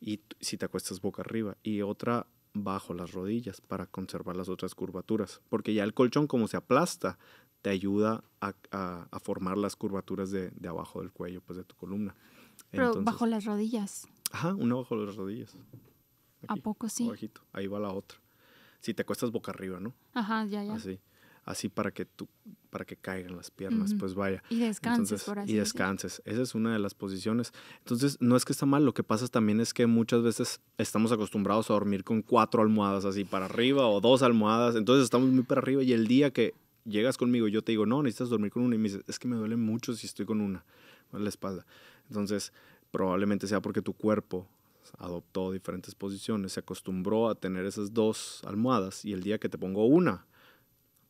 y si te acuestas boca arriba y otra bajo las rodillas para conservar las otras curvaturas, porque ya el colchón como se aplasta te ayuda a, formar las curvaturas de, de, abajo del cuello, pues de tu columna. Pero bajo las rodillas. Ajá, una bajo las rodillas. ¿A poco sí? Abajito. Ahí va la otra. Si te acuestas boca arriba, ¿no? Ajá, ya, ya. Así así para que tú para que caigan las piernas, pues vaya. Y descanses, Y descanses. Esa es una de las posiciones. Entonces, no es que está mal, lo que pasa también es que muchas veces estamos acostumbrados a dormir con cuatro almohadas así para arriba o dos almohadas, entonces estamos muy para arriba y el día que llegas conmigo yo te digo, no, necesitas dormir con una y me dices, es que me duele mucho si estoy con una, en la espalda. Entonces, probablemente sea porque tu cuerpo adoptó diferentes posiciones, se acostumbró a tener esas dos almohadas y el día que te pongo una,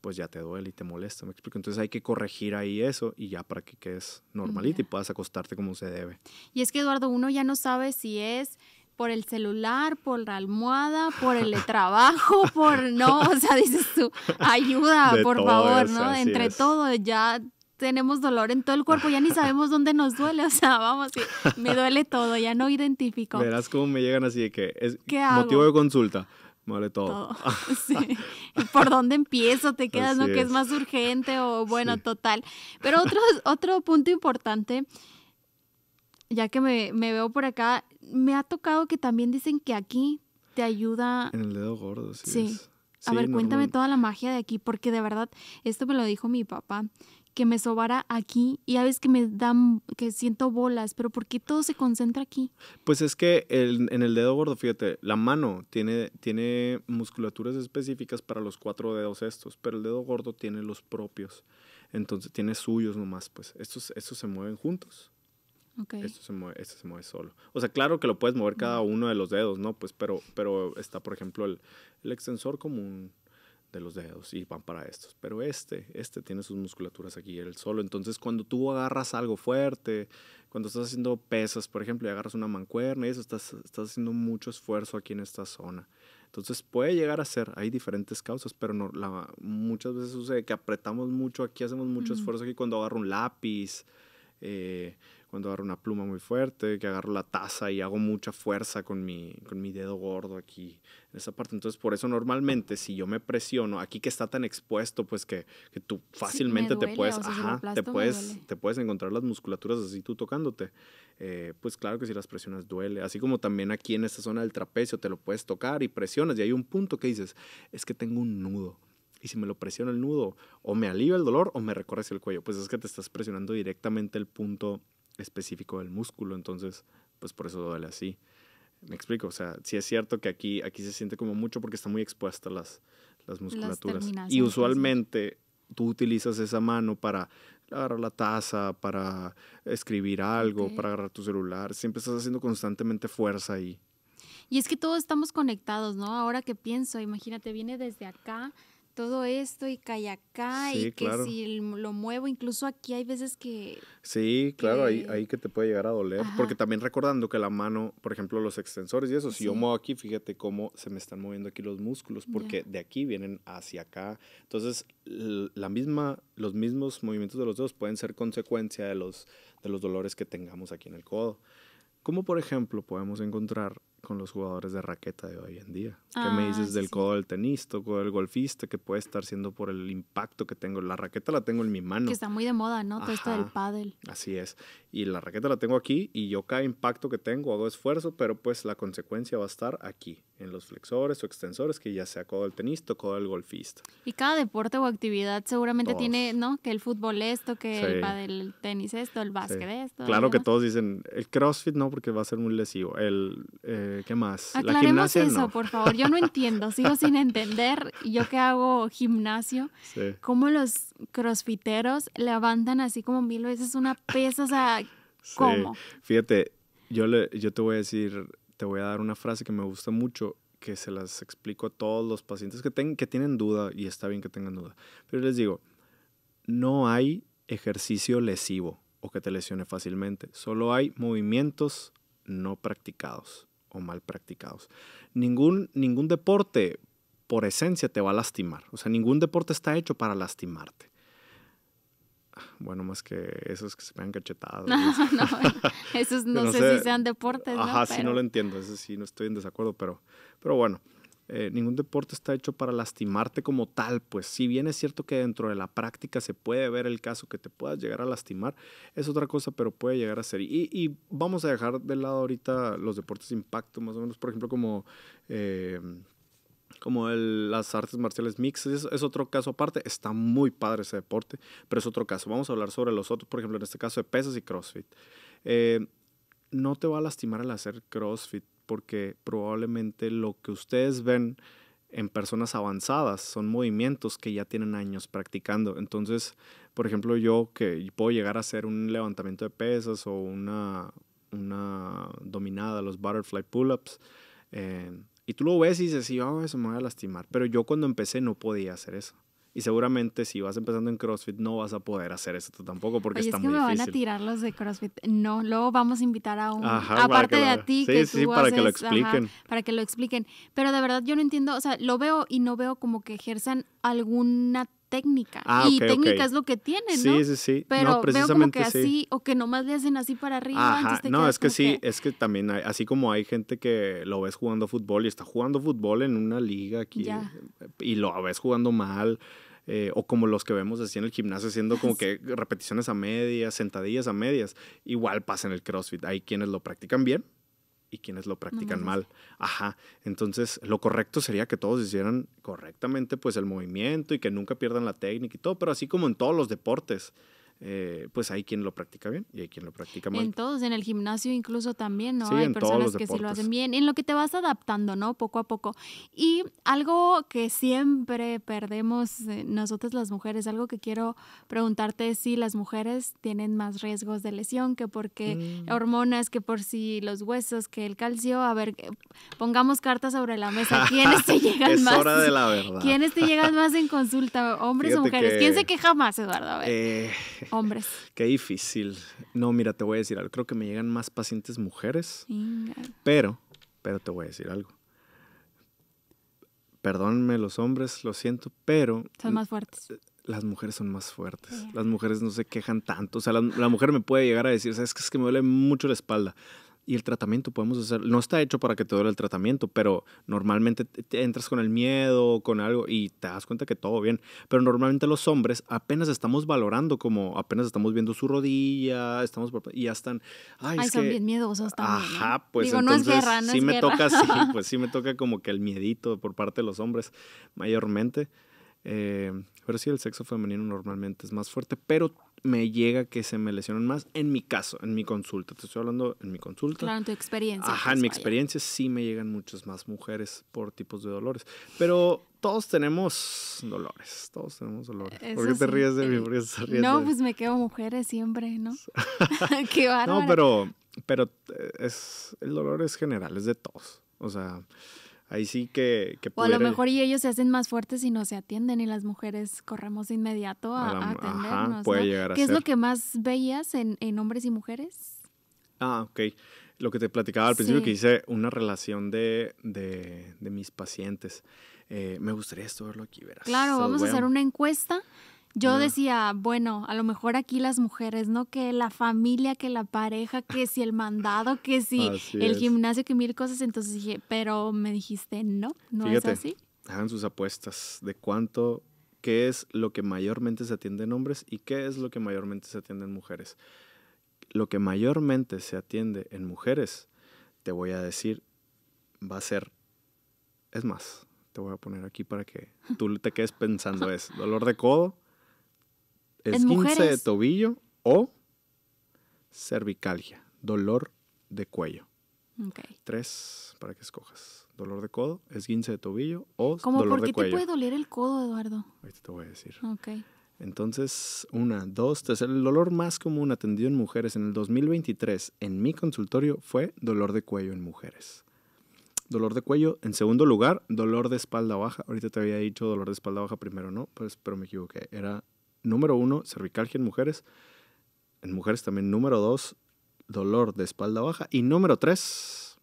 pues ya te duele y te molesta, ¿me explico? Entonces hay que corregir ahí eso y ya para que quedes normalita y puedas acostarte como se debe. Y es que Eduardo, uno ya no sabe si es por el celular, por la almohada, por el [laughs] trabajo, por no, o sea, dices tú, ayuda, por favor, ¿no? Entre todo ya tenemos dolor en todo el cuerpo, ya ni sabemos dónde nos duele, o sea, vamos, me duele todo, ya no identifico. Verás cómo me llegan así de que es motivo de consulta muere todo. [laughs] por dónde empiezo? Te quedas, ¿no? Que es más urgente o bueno, total. Pero otro, [laughs] otro punto importante, ya que me, me veo por acá, me ha tocado que también dicen que aquí te ayuda. En el dedo gordo, sí. a ver, cuéntame toda la magia de aquí, porque de verdad, esto me lo dijo mi papá, que me sobara aquí y a veces que me dan, que siento bolas, pero ¿por qué todo se concentra aquí? Pues es que en el dedo gordo, fíjate, la mano tiene, tiene musculaturas específicas para los cuatro dedos estos, pero el dedo gordo tiene los propios, entonces tiene suyos nomás, pues estos, estos se mueven juntos. Okay. Esto, se mueve, este se mueve solo. O sea, claro que lo puedes mover cada uno de los dedos, ¿no? Pues, pero, pero está, por ejemplo, el, el extensor como un, de los dedos y van para estos. Pero este, este tiene sus musculaturas aquí, el solo. Entonces, cuando tú agarras algo fuerte, cuando estás haciendo pesas, por ejemplo, y agarras una mancuerna y eso, estás, estás haciendo mucho esfuerzo aquí en esta zona. Entonces, puede llegar a ser, hay diferentes causas, pero no, la, muchas veces sucede que apretamos mucho aquí, hacemos mucho esfuerzo aquí cuando agarro un lápiz. Eh, cuando agarro una pluma muy fuerte, que agarro la taza y hago mucha fuerza con mi, con mi dedo gordo aquí, en esa parte. Entonces, por eso normalmente si yo me presiono, aquí que está tan expuesto, pues que, que tú fácilmente te puedes, ajá, te, puedes te puedes encontrar las musculaturas así tú tocándote. Eh, pues claro que si las presionas duele, así como también aquí en esta zona del trapecio te lo puedes tocar y presionas y hay un punto que dices, es que tengo un nudo y si me lo presiona el nudo, o me alivia el dolor o me hacia el cuello. Pues es que te estás presionando directamente el punto específico del músculo, entonces pues por eso duele así. Me explico, o sea, sí es cierto que aquí, aquí se siente como mucho porque está muy expuesta las, musculaturas. y usualmente tú utilizas esa mano para agarrar la taza, para escribir algo, para agarrar tu celular. Siempre estás haciendo constantemente fuerza ahí. Y es que todos estamos conectados, ¿no? Ahora que pienso, imagínate, viene desde acá todo esto y calla acá y que si lo muevo, incluso aquí hay veces que... Sí, claro, Ahí, ahí que te puede llegar a doler, porque también recordando que la mano, por ejemplo, los extensores y eso, si yo muevo aquí, fíjate cómo se me están moviendo aquí los músculos, porque de aquí vienen hacia acá, entonces la misma, los mismos movimientos de los dedos pueden ser consecuencia de los, de los dolores que tengamos aquí en el codo. Como por ejemplo podemos encontrar con los jugadores de raqueta de hoy en día. ¿Qué me ah, dices del codo del tenista, O del golfista, que puede estar siendo por el impacto que tengo? La raqueta la tengo en mi mano. Que está muy de moda, ¿no? Todo esto del pádel. Así es y la raqueta la tengo aquí y yo cada impacto que tengo hago esfuerzo, pero pues la consecuencia va a estar aquí, en los flexores o extensores, que ya sea codo del tenista o codo del golfista. Y cada deporte o actividad seguramente tiene, ¿no? Que el fútbol esto, que el del tenis esto, el básquet esto. Claro que todos dicen, el crossfit no, porque va a ser muy lesivo. El, eh, ¿qué más? la gimnasia eso, por favor. Yo no entiendo, [laughs] sigo sin entender. Yo que hago gimnasio, cómo los crossfiteros levantan así como mil veces una pesa, o sea, Sí. Fíjate, yo, le, yo te voy a decir, te voy a dar una frase que me gusta mucho, que se las explico a todos los pacientes que, que tienen duda, y está bien que tengan duda, pero les digo, no hay ejercicio lesivo o que te lesione fácilmente, solo hay movimientos no practicados o mal practicados. Ningún, ningún deporte por esencia te va a lastimar, o sea, ningún deporte está hecho para lastimarte bueno, más que esos que se vean cachetados [laughs] No, no, esos [laughs] no, sé, si sean deportes. Ajá, sí, no lo entiendo, eso sí, no estoy en desacuerdo, pero, pero bueno, eh, ningún deporte está hecho para lastimarte como tal, pues si bien es cierto que dentro de la práctica se puede ver el caso que te puedas llegar a lastimar, es otra cosa, pero puede llegar a ser. Y, vamos a dejar de lado ahorita los deportes de impacto, más o menos, por ejemplo, como... Eh, como las artes marciales mixtas, es, otro caso aparte, está muy padre ese deporte, pero es otro caso. Vamos a hablar sobre los otros, por ejemplo, en este caso de pesas y CrossFit. Eh, no te va a lastimar al hacer CrossFit, porque probablemente lo que ustedes ven en personas avanzadas son movimientos que ya tienen años practicando. Entonces, por ejemplo, yo que puedo llegar a hacer un levantamiento de pesas o una, una dominada, los butterfly pull-ups, eh, y tú lo ves y dices, sí, oh, eso me voy a lastimar. Pero yo cuando empecé no podía hacer eso. Y seguramente si vas empezando en CrossFit no vas a poder hacer eso tampoco porque Oye, es que me van a tirar los de CrossFit. No, luego vamos a invitar a un aparte de a ti sí, que tú sí, para que lo expliquen. para que lo expliquen. Pero de verdad yo no entiendo, o sea, lo veo y no veo como que ejerzan alguna técnica. Ah, y técnica es lo que tienen, ¿no? Pero precisamente como que así, o que nomás le hacen así para arriba. no, es que sí, es que también, así como hay gente que lo ves jugando fútbol y está jugando fútbol en una liga aquí y lo ves jugando mal. Eh, o como los que vemos así en el gimnasio haciendo como [laughs] que repeticiones a medias, sentadillas a medias, igual pasa en el CrossFit. Hay quienes lo practican bien, y quienes lo practican mal. Ajá. Entonces, lo correcto sería que todos hicieran correctamente pues el movimiento y que nunca pierdan la técnica y todo, pero así como en todos los deportes. Eh, pues hay quien lo practica bien y hay quien lo practica mal. En todos, en el gimnasio incluso también, ¿no? hay personas que sí lo hacen bien, en lo que te vas adaptando, ¿no? Poco a poco. Y algo que siempre perdemos eh, nosotras las mujeres, algo que quiero preguntarte es si las mujeres tienen más riesgos de lesión que porque qué mm. hormonas, que por si los huesos, que el calcio, a ver, eh, pongamos cartas sobre la mesa, [laughs] ¿quiénes te llegan más? Hora ¿Quiénes te llegan [laughs] más en consulta, hombres o mujeres? ¿Quién se queja más, Eduardo? A ver. Hombres. [laughs] Qué difícil. No, mira, te voy a decir algo. Creo que me llegan más pacientes mujeres. Pero, pero te voy a decir algo. Perdónme los hombres, lo siento, pero... Son más fuertes. Eh, las mujeres son más fuertes. Las mujeres no se quejan tanto. O sea, la, mujer me puede llegar a decir, sabes que es que me duele mucho la espalda y el tratamiento podemos hacer, no está hecho para que te duele el tratamiento, pero normalmente entras con el miedo, con algo y te das cuenta que todo bien, pero normalmente los hombres apenas estamos valorando como apenas estamos viendo su rodilla, estamos y ya están, ay, son que, bien miedosos también. Ajá, pues entonces sí me toca sí, [laughs] pues sí me toca como que el miedito por parte de los hombres mayormente. Eh, pero sí, el sexo femenino normalmente es más fuerte, pero me llega que se me lesionan más en mi caso, en mi consulta. Te estoy hablando en mi consulta. Claro, en tu experiencia. Ajá, pues, en mi experiencia sí me llegan muchas más mujeres por tipos de dolores. Pero todos tenemos dolores, todos tenemos dolores. ¿Por qué te ríes de mí? Eh, no, pues me quedo mujeres siempre, ¿no? [laughs] qué bárbaro. No, pero, pero eh, es, el dolor es general, es de todos. O sea, Ahí sí que, que O a lo mejor y ellos se hacen más fuertes y no se atienden y las mujeres corremos de inmediato a, atendernos. ¿Qué es lo que más veías en, hombres y mujeres? Ah, ok. Lo que te platicaba al principio que hice una relación de, mis pacientes. Eh, me gustaría esto verlo aquí, verás. Claro, vamos a hacer una encuesta yo decía, bueno, a lo mejor aquí las mujeres, ¿no? Que la familia, que la pareja, que si el mandado, que si el gimnasio, que mil cosas. Entonces dije, pero me dijiste, no, no es así. Hagan sus apuestas de cuánto, qué es lo que mayormente se atiende en hombres y qué es lo que mayormente se atiende en mujeres. Lo que mayormente se atiende en mujeres, te voy a decir, va a ser, es más, te voy a poner aquí para que tú te quedes pensando, [laughs] es dolor de codo esguince de tobillo o cervicalgia, dolor de cuello. Tres para que escojas. Dolor de codo, esguince de tobillo o ¿Cómo dolor de cuello. ¿Por qué te puede doler el codo, Eduardo? Ahorita te voy a decir. Entonces, una, dos, tres. El dolor más común atendido en mujeres en el 2023 en mi consultorio fue dolor de cuello en mujeres. Dolor de cuello. En segundo lugar, dolor de espalda baja. Ahorita te había dicho dolor de espalda baja primero, ¿no? Pues, pero me equivoqué. Era número uno, cervicalgia en mujeres. En mujeres también, número dos, dolor de espalda baja. Y número tres,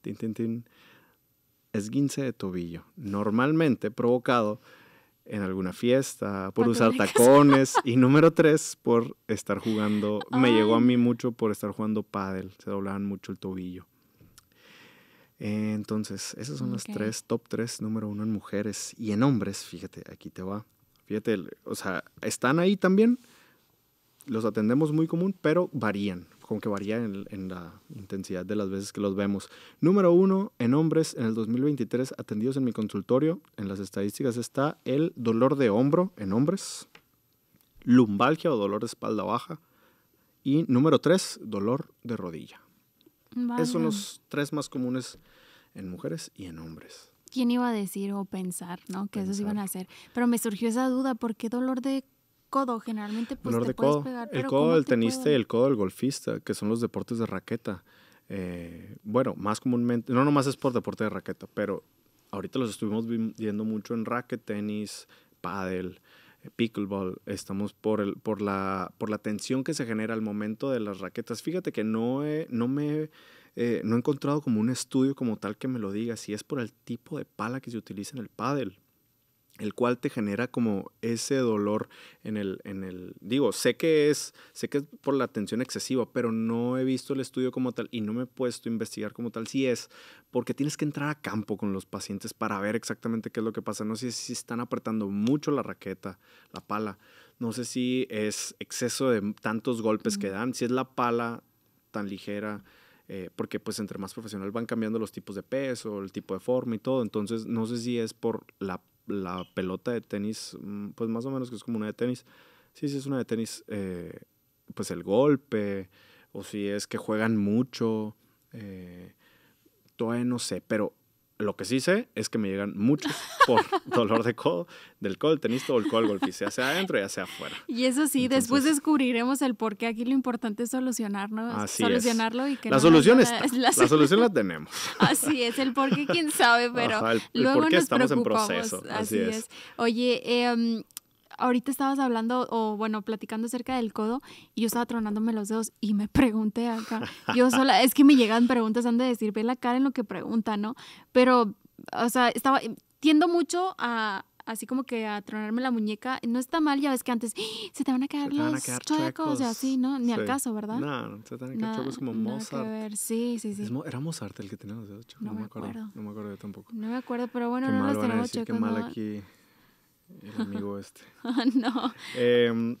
tin, tin, esguince de tobillo. Normalmente provocado en alguna fiesta, por usar [laughs] tacones. y número tres, por estar jugando. Me llegó a mí mucho por estar jugando pádel. Se doblaban mucho el tobillo. Entonces, esas son los las tres, top tres, número uno en mujeres y en hombres. Fíjate, aquí te va. Fíjate, o sea, están ahí también, los atendemos muy común, pero varían, como que varían en, la intensidad de las veces que los vemos. Número uno, en hombres, en el 2023 atendidos en mi consultorio, en las estadísticas está el dolor de hombro en hombres, lumbalgia o dolor de espalda baja, y número tres, dolor de rodilla. Esos son los tres más comunes en mujeres y en hombres quién iba a decir o pensar, ¿no? Que eso esos iban a hacer. Pero me surgió esa duda, ¿por qué dolor de codo? Generalmente pues de codo. El codo del tenista y el codo del golfista, que son los deportes de raqueta. Eh, bueno, más comúnmente, no nomás es por deporte de raqueta, pero ahorita los estuvimos viendo mucho en racket, tenis, pádel, eh, pickleball. Estamos por, el, por, la, por la tensión que se genera al momento de las raquetas. Fíjate que no, no me eh, no he encontrado como un estudio como tal que me lo diga, si es por el tipo de pala que se utiliza en el pádel, el cual te genera como ese dolor en el, en el, digo, sé que es, sé que es por la tensión excesiva, pero no he visto el estudio como tal y no me he puesto a investigar como tal si es, porque tienes que entrar a campo con los pacientes para ver exactamente qué es lo que pasa, no sé si están apretando mucho la raqueta, la pala, no sé si es exceso de tantos golpes que dan, si es la pala tan ligera, eh, porque pues entre más profesional van cambiando los tipos de peso, el tipo de forma y todo, entonces no sé si es por la, pelota de tenis, mm, pues más o menos que es como una de tenis, sí, sí es una de tenis, eh, pues el golpe, o si es que juegan mucho, eh, todavía no sé, pero lo que sí sé es que me llegan muchos [laughs] por dolor de codo, del codo del tenista o el codo del golfista, sea adentro y sea afuera. Y eso sí, después descubriremos el por qué aquí lo importante es solucionarnos, solucionarlo y que la solución es [laughs] la, solución la tenemos. [laughs] Así es, el por qué quién sabe, pero luego estamos en proceso. Así, es. es. Oye, eh, ahorita estabas hablando o bueno, platicando acerca del codo y yo estaba tronándome los dedos y me [laughs] pregunté acá. Yo sola, es que me llegan preguntas, han de decir, ve la cara en lo que pregunta, ¿no? Pero, o sea, estaba, tiendo mucho a, así como que a tronarme la muñeca. No está mal, ya ves que antes [gasps] se te van a quedar los chuecos y así, ¿no? Ni al caso, ¿verdad? No, se te van a quedar chuecos como Mozart. Que ver. Sí, sí, sí. era Mozart el que tenía los dedos chuecos. No, me acuerdo. No me acuerdo tampoco. No me acuerdo, pero bueno, no los tenemos chuecos. Qué mal aquí el amigo [laughs] este. Ah, no. Em,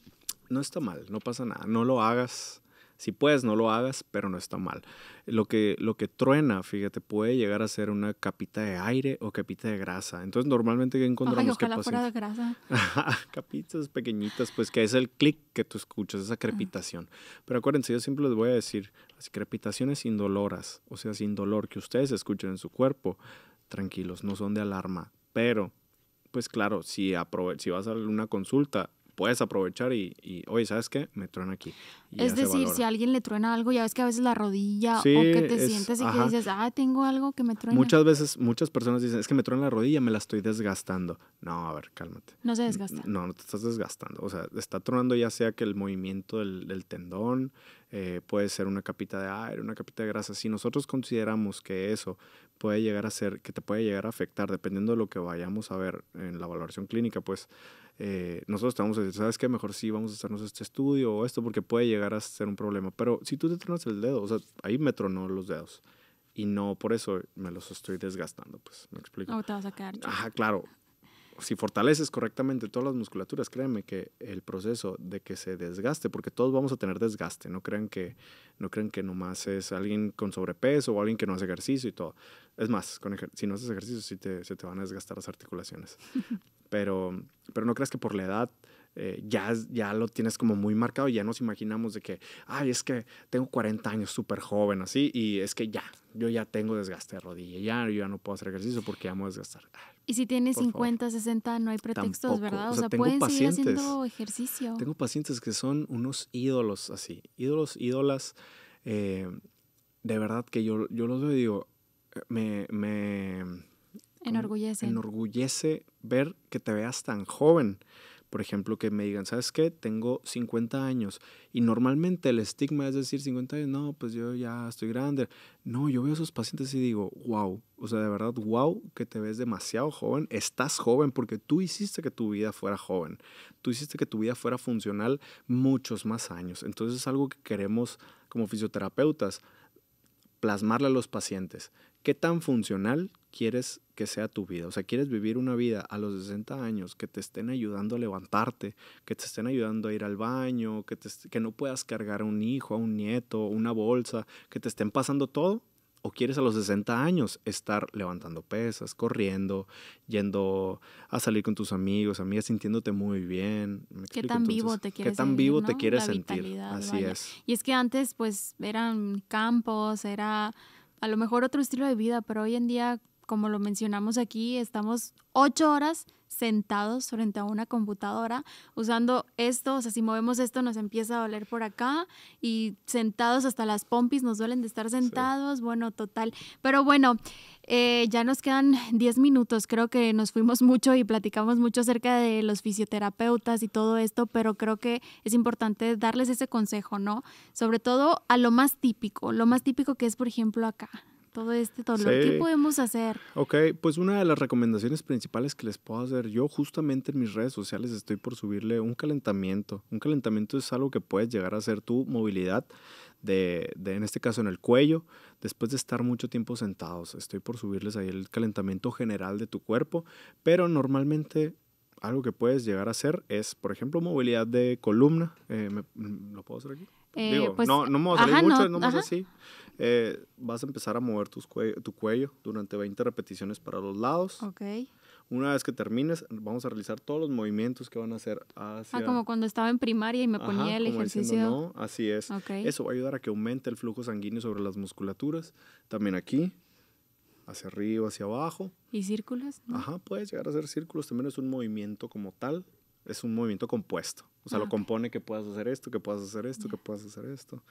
no está mal, no pasa nada, no lo hagas. Si puedes, no lo hagas, pero no está mal. Lo que, lo que truena, fíjate, puede llegar a ser una capita de aire o capita de grasa. Entonces, normalmente encontramos Ay, ojalá fuera de grasa. [laughs] Capitas pequeñitas, pues que es el clic que tú escuchas, esa crepitación. Pero acuérdense, yo siempre les voy a decir, las crepitaciones indoloras, o sea, sin dolor que ustedes escuchen en su cuerpo, tranquilos, no son de alarma, pero pues claro, si, si vas a una consulta, puedes aprovechar y, y, oye, ¿sabes qué? Me truena aquí. es decir, si a alguien le truena algo, ya ves que a veces la rodilla o que te sientes y que dices, ah, tengo algo que me truena. Muchas veces, muchas personas dicen, es que me truena la rodilla, me la estoy desgastando. No, a ver, cálmate. No se desgasta. No, no te estás desgastando. O sea, está tronando ya sea que el movimiento del, tendón, eh, puede ser una capita de aire, una capita de grasa. Si nosotros consideramos que eso puede llegar a ser, que te puede llegar a afectar, dependiendo de lo que vayamos a ver en la valoración clínica, pues eh, nosotros te vamos a decir, ¿sabes qué? Mejor sí, vamos a hacernos este estudio o esto, porque puede llegar a ser un problema. Pero si tú te tronas el dedo, o sea, ahí me tronó los dedos. Y no por eso me los estoy desgastando, pues, ¿me explico? O te vas a quedar. Ajá, claro si fortaleces correctamente todas las musculaturas, créanme que el proceso de que se desgaste, porque todos vamos a tener desgaste, no crean que, no crean que nomás es alguien con sobrepeso o alguien que no hace ejercicio y todo. Es más, con si no haces ejercicio sí te, se te van a desgastar las articulaciones. [laughs] Pero, pero no creas que por la edad eh, ya, ya lo tienes como muy marcado y ya nos imaginamos de que, ay, es que tengo 40 años súper joven así y es que ya, yo ya tengo desgaste de rodilla, ya, yo ya no puedo hacer ejercicio porque ya me voy a desgastar. Y si tienes 50, 60, no hay pretextos, ¿verdad? O, sea, pueden seguir haciendo ejercicio. Tengo pacientes que son unos ídolos así, ídolos, ídolas, eh, de verdad que yo, yo los veo y digo, eh, me... me enorgullece. Enorgullece ver que te veas tan joven. Por ejemplo, que me digan, ¿sabes qué? Tengo 50 años. Y normalmente el estigma es decir 50 años, no, pues yo ya estoy grande. No, yo veo a esos pacientes y digo, wow, o sea, de verdad, wow, que te ves demasiado joven. Estás joven porque tú hiciste que tu vida fuera joven. Tú hiciste que tu vida fuera funcional muchos más años. Entonces es algo que queremos como fisioterapeutas plasmarle a los pacientes ¿Qué tan funcional quieres que sea tu vida? O sea, ¿quieres vivir una vida a los 60 años que te estén ayudando a levantarte, que te estén ayudando a ir al baño, que, no puedas cargar a un hijo, a un nieto, una bolsa, que te estén pasando todo? ¿O quieres a los 60 años estar levantando pesas, corriendo, yendo a salir con tus amigos, amigas, sintiéndote muy bien? ¿Qué tan vivo te quieres tan vivo te quieres sentir? Así es. Y es que antes pues eran campos, era a lo mejor otro estilo de vida, pero hoy en día como lo mencionamos aquí, estamos ocho horas sentados frente a una computadora usando esto, o sea, si movemos esto nos empieza a doler por acá y sentados hasta las pompis nos duelen de estar sentados, bueno, total. Pero bueno, eh, ya nos quedan diez minutos, creo que nos fuimos mucho y platicamos mucho acerca de los fisioterapeutas y todo esto, pero creo que es importante darles ese consejo, ¿no? Sobre todo a lo más típico, lo más típico que es, por ejemplo, acá, todo este dolor? ¿Qué podemos hacer? Ok, pues una de las recomendaciones principales que les puedo hacer, yo justamente en mis redes sociales estoy por subirle un calentamiento. Un calentamiento es algo que puedes llegar a hacer tu movilidad de, en este caso en el cuello, después de estar mucho tiempo sentados. Estoy por subirles ahí el calentamiento general de tu cuerpo, pero normalmente algo que puedes llegar a hacer es, por ejemplo, movilidad de columna. Eh, ¿Lo puedo hacer aquí? Eh, pues, no, no me voy a mucho, no, no más así. Eh, vas a empezar a mover tu cuello durante 20 repeticiones para los lados. Ok. Una vez que termines, vamos a realizar todos los movimientos que van a hacer ah, hacia... Ah, como cuando estaba en primaria y me ponía Ajá, el como ejercicio. Diciendo, no, así es. Okay. Eso va a ayudar a que aumente el flujo sanguíneo sobre las musculaturas. También aquí, hacia arriba, hacia abajo. ¿Y círculos? Ajá, puedes llegar a hacer círculos. También es un movimiento como tal. Es un movimiento compuesto. O sea, lo ah, compone que puedas hacer esto, que puedas hacer esto, que puedas hacer esto.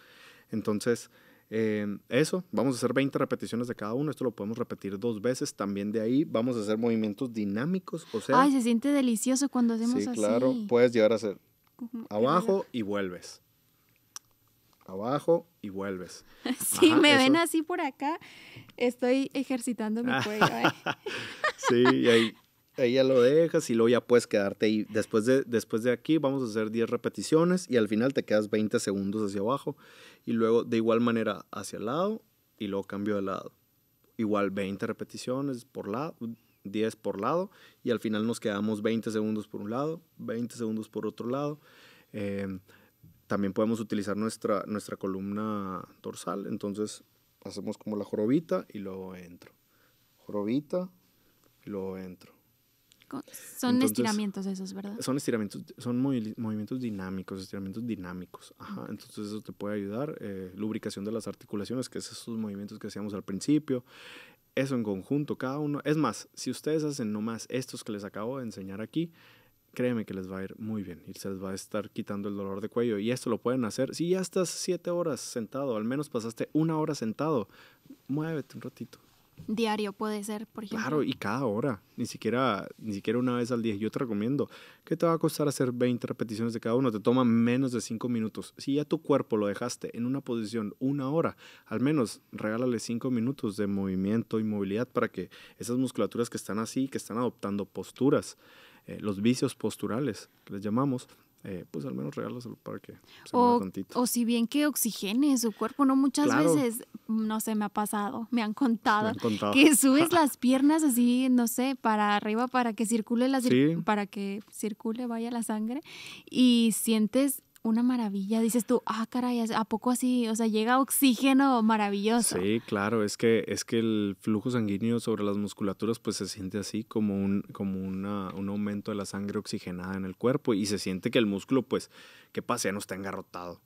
Entonces, Em, eso, vamos a hacer 20 repeticiones de cada uno, esto lo podemos repetir dos veces, también de ahí vamos a hacer movimientos dinámicos, o sea... Ay, se siente delicioso cuando hacemos sí, claro, puedes llegar a hacer abajo y vuelves, abajo y vuelves. Si [laughs] me ven así por acá, estoy ejercitando mi ah. cuello. ¿eh? [laughs] sí, y ahí ahí ya lo dejas y luego ya puedes quedarte y Después de, después de aquí vamos a hacer 10 repeticiones y al final te quedas 20 segundos hacia abajo y luego de igual manera hacia el lado y luego cambio de lado. Igual 20 repeticiones por lado, 10 por lado y al final nos quedamos 20 segundos por un lado, 20 segundos por otro lado. Eh, también podemos utilizar nuestra, nuestra columna dorsal, entonces hacemos como la jorobita y luego entro. Jorobita y luego entro. Son estiramientos esos, ¿verdad? Son estiramientos, son movimientos dinámicos, estiramientos dinámicos. Ajá. Entonces eso te puede ayudar. Eh, lubricación de las articulaciones, que es esos movimientos que hacíamos al principio. Eso en conjunto, cada uno. Es más, si ustedes hacen nomás estos que les acabo de enseñar aquí, créeme que les va a ir muy bien y se les va a estar quitando el dolor de cuello. Y esto lo pueden hacer si ya estás siete horas sentado, al menos pasaste una hora sentado, muévete un ratito, Diario puede ser, por ejemplo. Claro, y cada hora, ni siquiera, ni siquiera una vez al día. Yo te recomiendo que te va a costar hacer 20 repeticiones de cada uno, te toma menos de 5 minutos. Si ya tu cuerpo lo dejaste en una posición una hora, al menos regálale 5 minutos de movimiento y movilidad para que esas musculaturas que están así, que están adoptando posturas, eh, los vicios posturales, les llamamos, eh, pues al menos regalos para que se o, O si bien que oxigene su cuerpo, ¿no? Muchas veces, no sé, me ha pasado, me han contado, que subes [laughs] las piernas así, no sé, para arriba para que circule la, para que circule, vaya la sangre y sientes una maravilla. Dices tú, ah, caray, ¿a poco así? O sea, llega oxígeno maravilloso. Sí, claro, es que, es que el flujo sanguíneo sobre las musculaturas pues se siente así como, un, como una, un aumento de la sangre oxigenada en el cuerpo y se siente que el músculo pues, ¿qué pasa? no está engarrotado.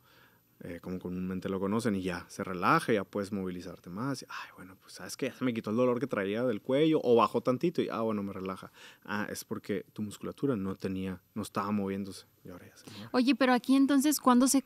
Eh, como comúnmente lo conocen, y ya se relaja, ya puedes movilizarte más. ay, bueno, pues sabes que ya se me quitó el dolor que traía del cuello o bajó tantito y, ah, bueno, me relaja. Ah, es porque tu musculatura no tenía, no estaba moviéndose y ahora Oye, pero aquí entonces, ¿cuándo se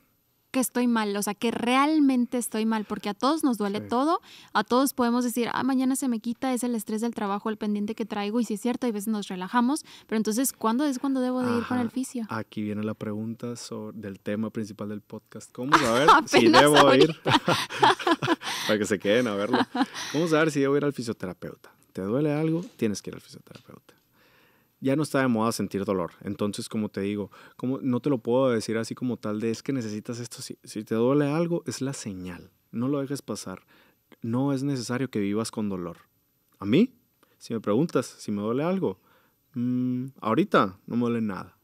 que estoy mal, o sea, que realmente estoy mal, porque a todos nos duele todo, a todos podemos decir, ah, mañana se me quita, es el estrés del trabajo, el pendiente que traigo, y si es cierto, hay veces nos relajamos, pero entonces, ¿cuándo es cuando debo de ir con el fisio? Aquí viene la pregunta sobre, del tema principal del podcast, ¿cómo saber [laughs] si debo ir? [laughs] Para que se queden a verlo. a [laughs] ver si debo ir al fisioterapeuta? ¿Te duele algo? Tienes que ir al fisioterapeuta ya no está de moda sentir dolor. Entonces, como te digo, como, no te lo puedo decir así como tal de es que necesitas esto. Si, te duele algo, es la señal. No lo dejes pasar. No es necesario que vivas con dolor. A mí, si me preguntas si me duele algo, mm, ahorita no me duele nada.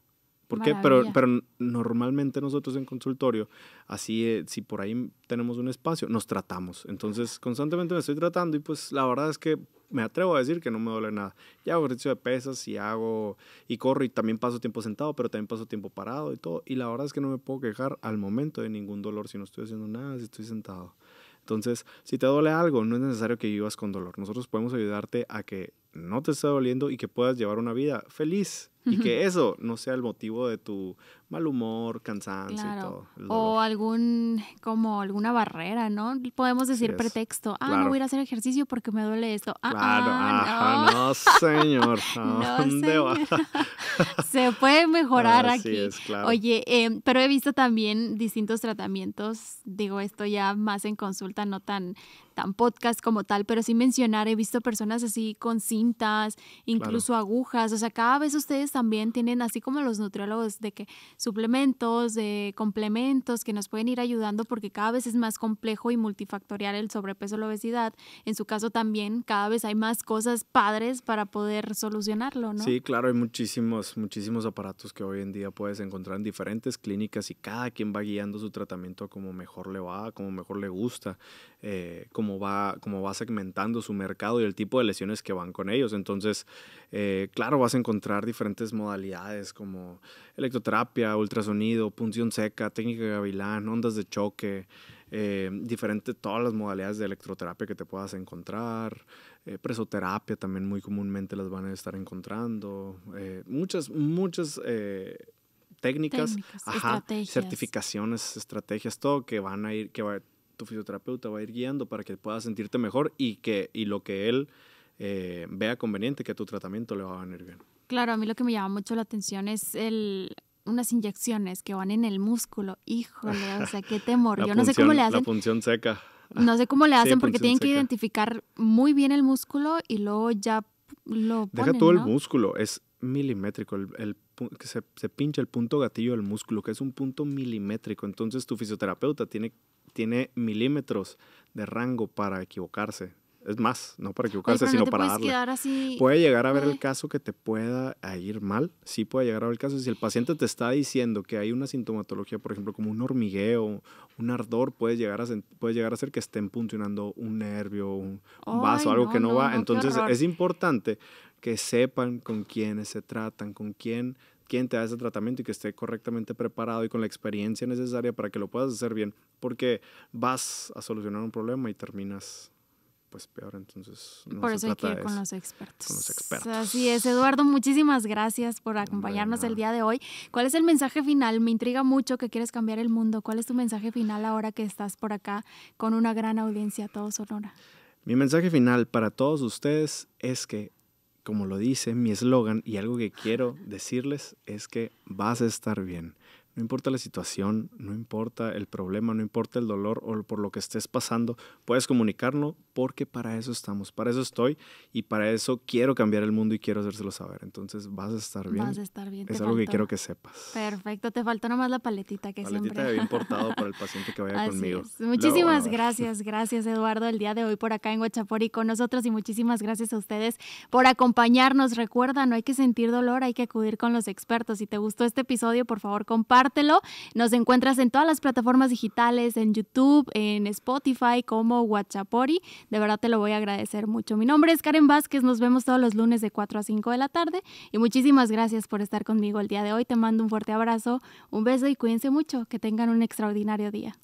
¿Por qué? Pero, pero normalmente nosotros en consultorio, así, eh, si por ahí tenemos un espacio, nos tratamos. Entonces, constantemente me estoy tratando y pues la verdad es que me atrevo a decir que no me duele nada. Ya hago ejercicio de pesas y hago, y corro y también paso tiempo sentado, pero también paso tiempo parado y todo. Y la verdad es que no me puedo quejar al momento de ningún dolor si no estoy haciendo nada, si estoy sentado. Entonces, si te duele algo, no es necesario que vivas con dolor. Nosotros podemos ayudarte a que no te está doliendo y que puedas llevar una vida feliz. Y que eso no sea el motivo de tu mal humor, cansancio y todo. O algún, como alguna barrera, ¿no? Podemos decir pretexto. Ah, no voy a ir a hacer ejercicio porque me duele esto. Ah, ah no. señor. [laughs] señor. [laughs] Se puede mejorar aquí. Oye, em, pero he visto también distintos tratamientos. Digo, esto ya más en consulta, no tan, tan podcast como tal, pero sin mencionar, he visto personas así con sí incluso agujas. O sea, cada vez ustedes también tienen, así como los nutriólogos, de que suplementos, de complementos que nos pueden ir ayudando porque cada vez es más complejo y multifactorial el sobrepeso, la obesidad. En su caso también, cada vez hay más cosas padres para poder solucionarlo, ¿no? Sí, claro, hay muchísimos, muchísimos aparatos que hoy en día puedes encontrar en diferentes clínicas y cada quien va guiando su tratamiento como mejor le va, como mejor le gusta, eh, va, como va segmentando su mercado y el tipo de lesiones que van con él. Entonces, eh, claro, vas a encontrar diferentes modalidades como electroterapia, ultrasonido, punción seca, técnica de gavilán, ondas de choque, eh, diferentes, todas las modalidades de electroterapia que te puedas encontrar, eh, presoterapia también muy comúnmente las van a estar encontrando, muchas, muchas técnicas, certificaciones, estrategias, todo que van a ir, que va, tu fisioterapeuta va a ir guiando para que puedas sentirte mejor y que y lo que él eh, vea conveniente que tu tratamiento le va a venir bien. Claro, a mí lo que me llama mucho la atención es el unas inyecciones que van en el músculo. Híjole, o sea, qué temor. [laughs] Yo no sé cómo le hacen. La función seca. No sé cómo le hacen porque tienen que identificar muy bien el músculo y luego ya lo ponen, Deja todo el músculo, es milimétrico. que se, se, pincha el punto gatillo del músculo, que es un punto milimétrico. Entonces tu fisioterapeuta tiene, tiene milímetros de rango para equivocarse. Es más, no para equivocarse, sino para darle. Puede llegar a ver el caso que te pueda ir mal. Sí puede llegar a ver el caso. Si el paciente te está diciendo que hay una sintomatología, por ejemplo, como un hormigueo, un ardor, puede llegar a, puede llegar a ser que estén puncionando un nervio, un, vaso, algo que no, va. Entonces es importante que sepan con quiénes se tratan, con quién quién te da ese tratamiento y que esté correctamente preparado y con la experiencia necesaria para que lo puedas hacer bien, porque vas a solucionar un problema y terminas pues peor. Entonces, no por eso hay que ir con los expertos. Con Así es, Eduardo, muchísimas gracias por acompañarnos el día de hoy. ¿Cuál es el mensaje final? Me intriga mucho que quieres cambiar el mundo. ¿Cuál es tu mensaje final ahora que estás por acá con una gran audiencia, todos Sonora? Mi mensaje final para todos ustedes es que, como lo dice mi eslogan y algo que quiero [laughs] decirles, es que vas a estar bien. No importa la situación, no importa el problema, no importa el dolor o por lo que estés pasando, puedes comunicarlo, porque para eso estamos, para eso estoy y para eso quiero cambiar el mundo y quiero hacérselo saber. Entonces vas a estar bien. Vas a estar bien. Es algo que quiero que sepas. Perfecto, te faltó nomás la paletita que siempre. Paletita bien portado para el [laughs] paciente que vaya conmigo. Muchísimas gracias, [laughs] gracias Eduardo el día de hoy por acá en Huachapori con nosotros y muchísimas gracias a ustedes por acompañarnos. Recuerda, no hay que sentir dolor, hay que acudir con los expertos. Si te gustó este episodio, por favor, compártelo. Nos encuentras en todas las plataformas digitales, en YouTube, en Spotify como Huachapori. De verdad te lo voy a agradecer mucho. Mi nombre es Karen Vázquez, nos vemos todos los lunes de 4 a 5 de la tarde y muchísimas gracias por estar conmigo el día de hoy. Te mando un fuerte abrazo, un beso y cuídense mucho. Que tengan un extraordinario día.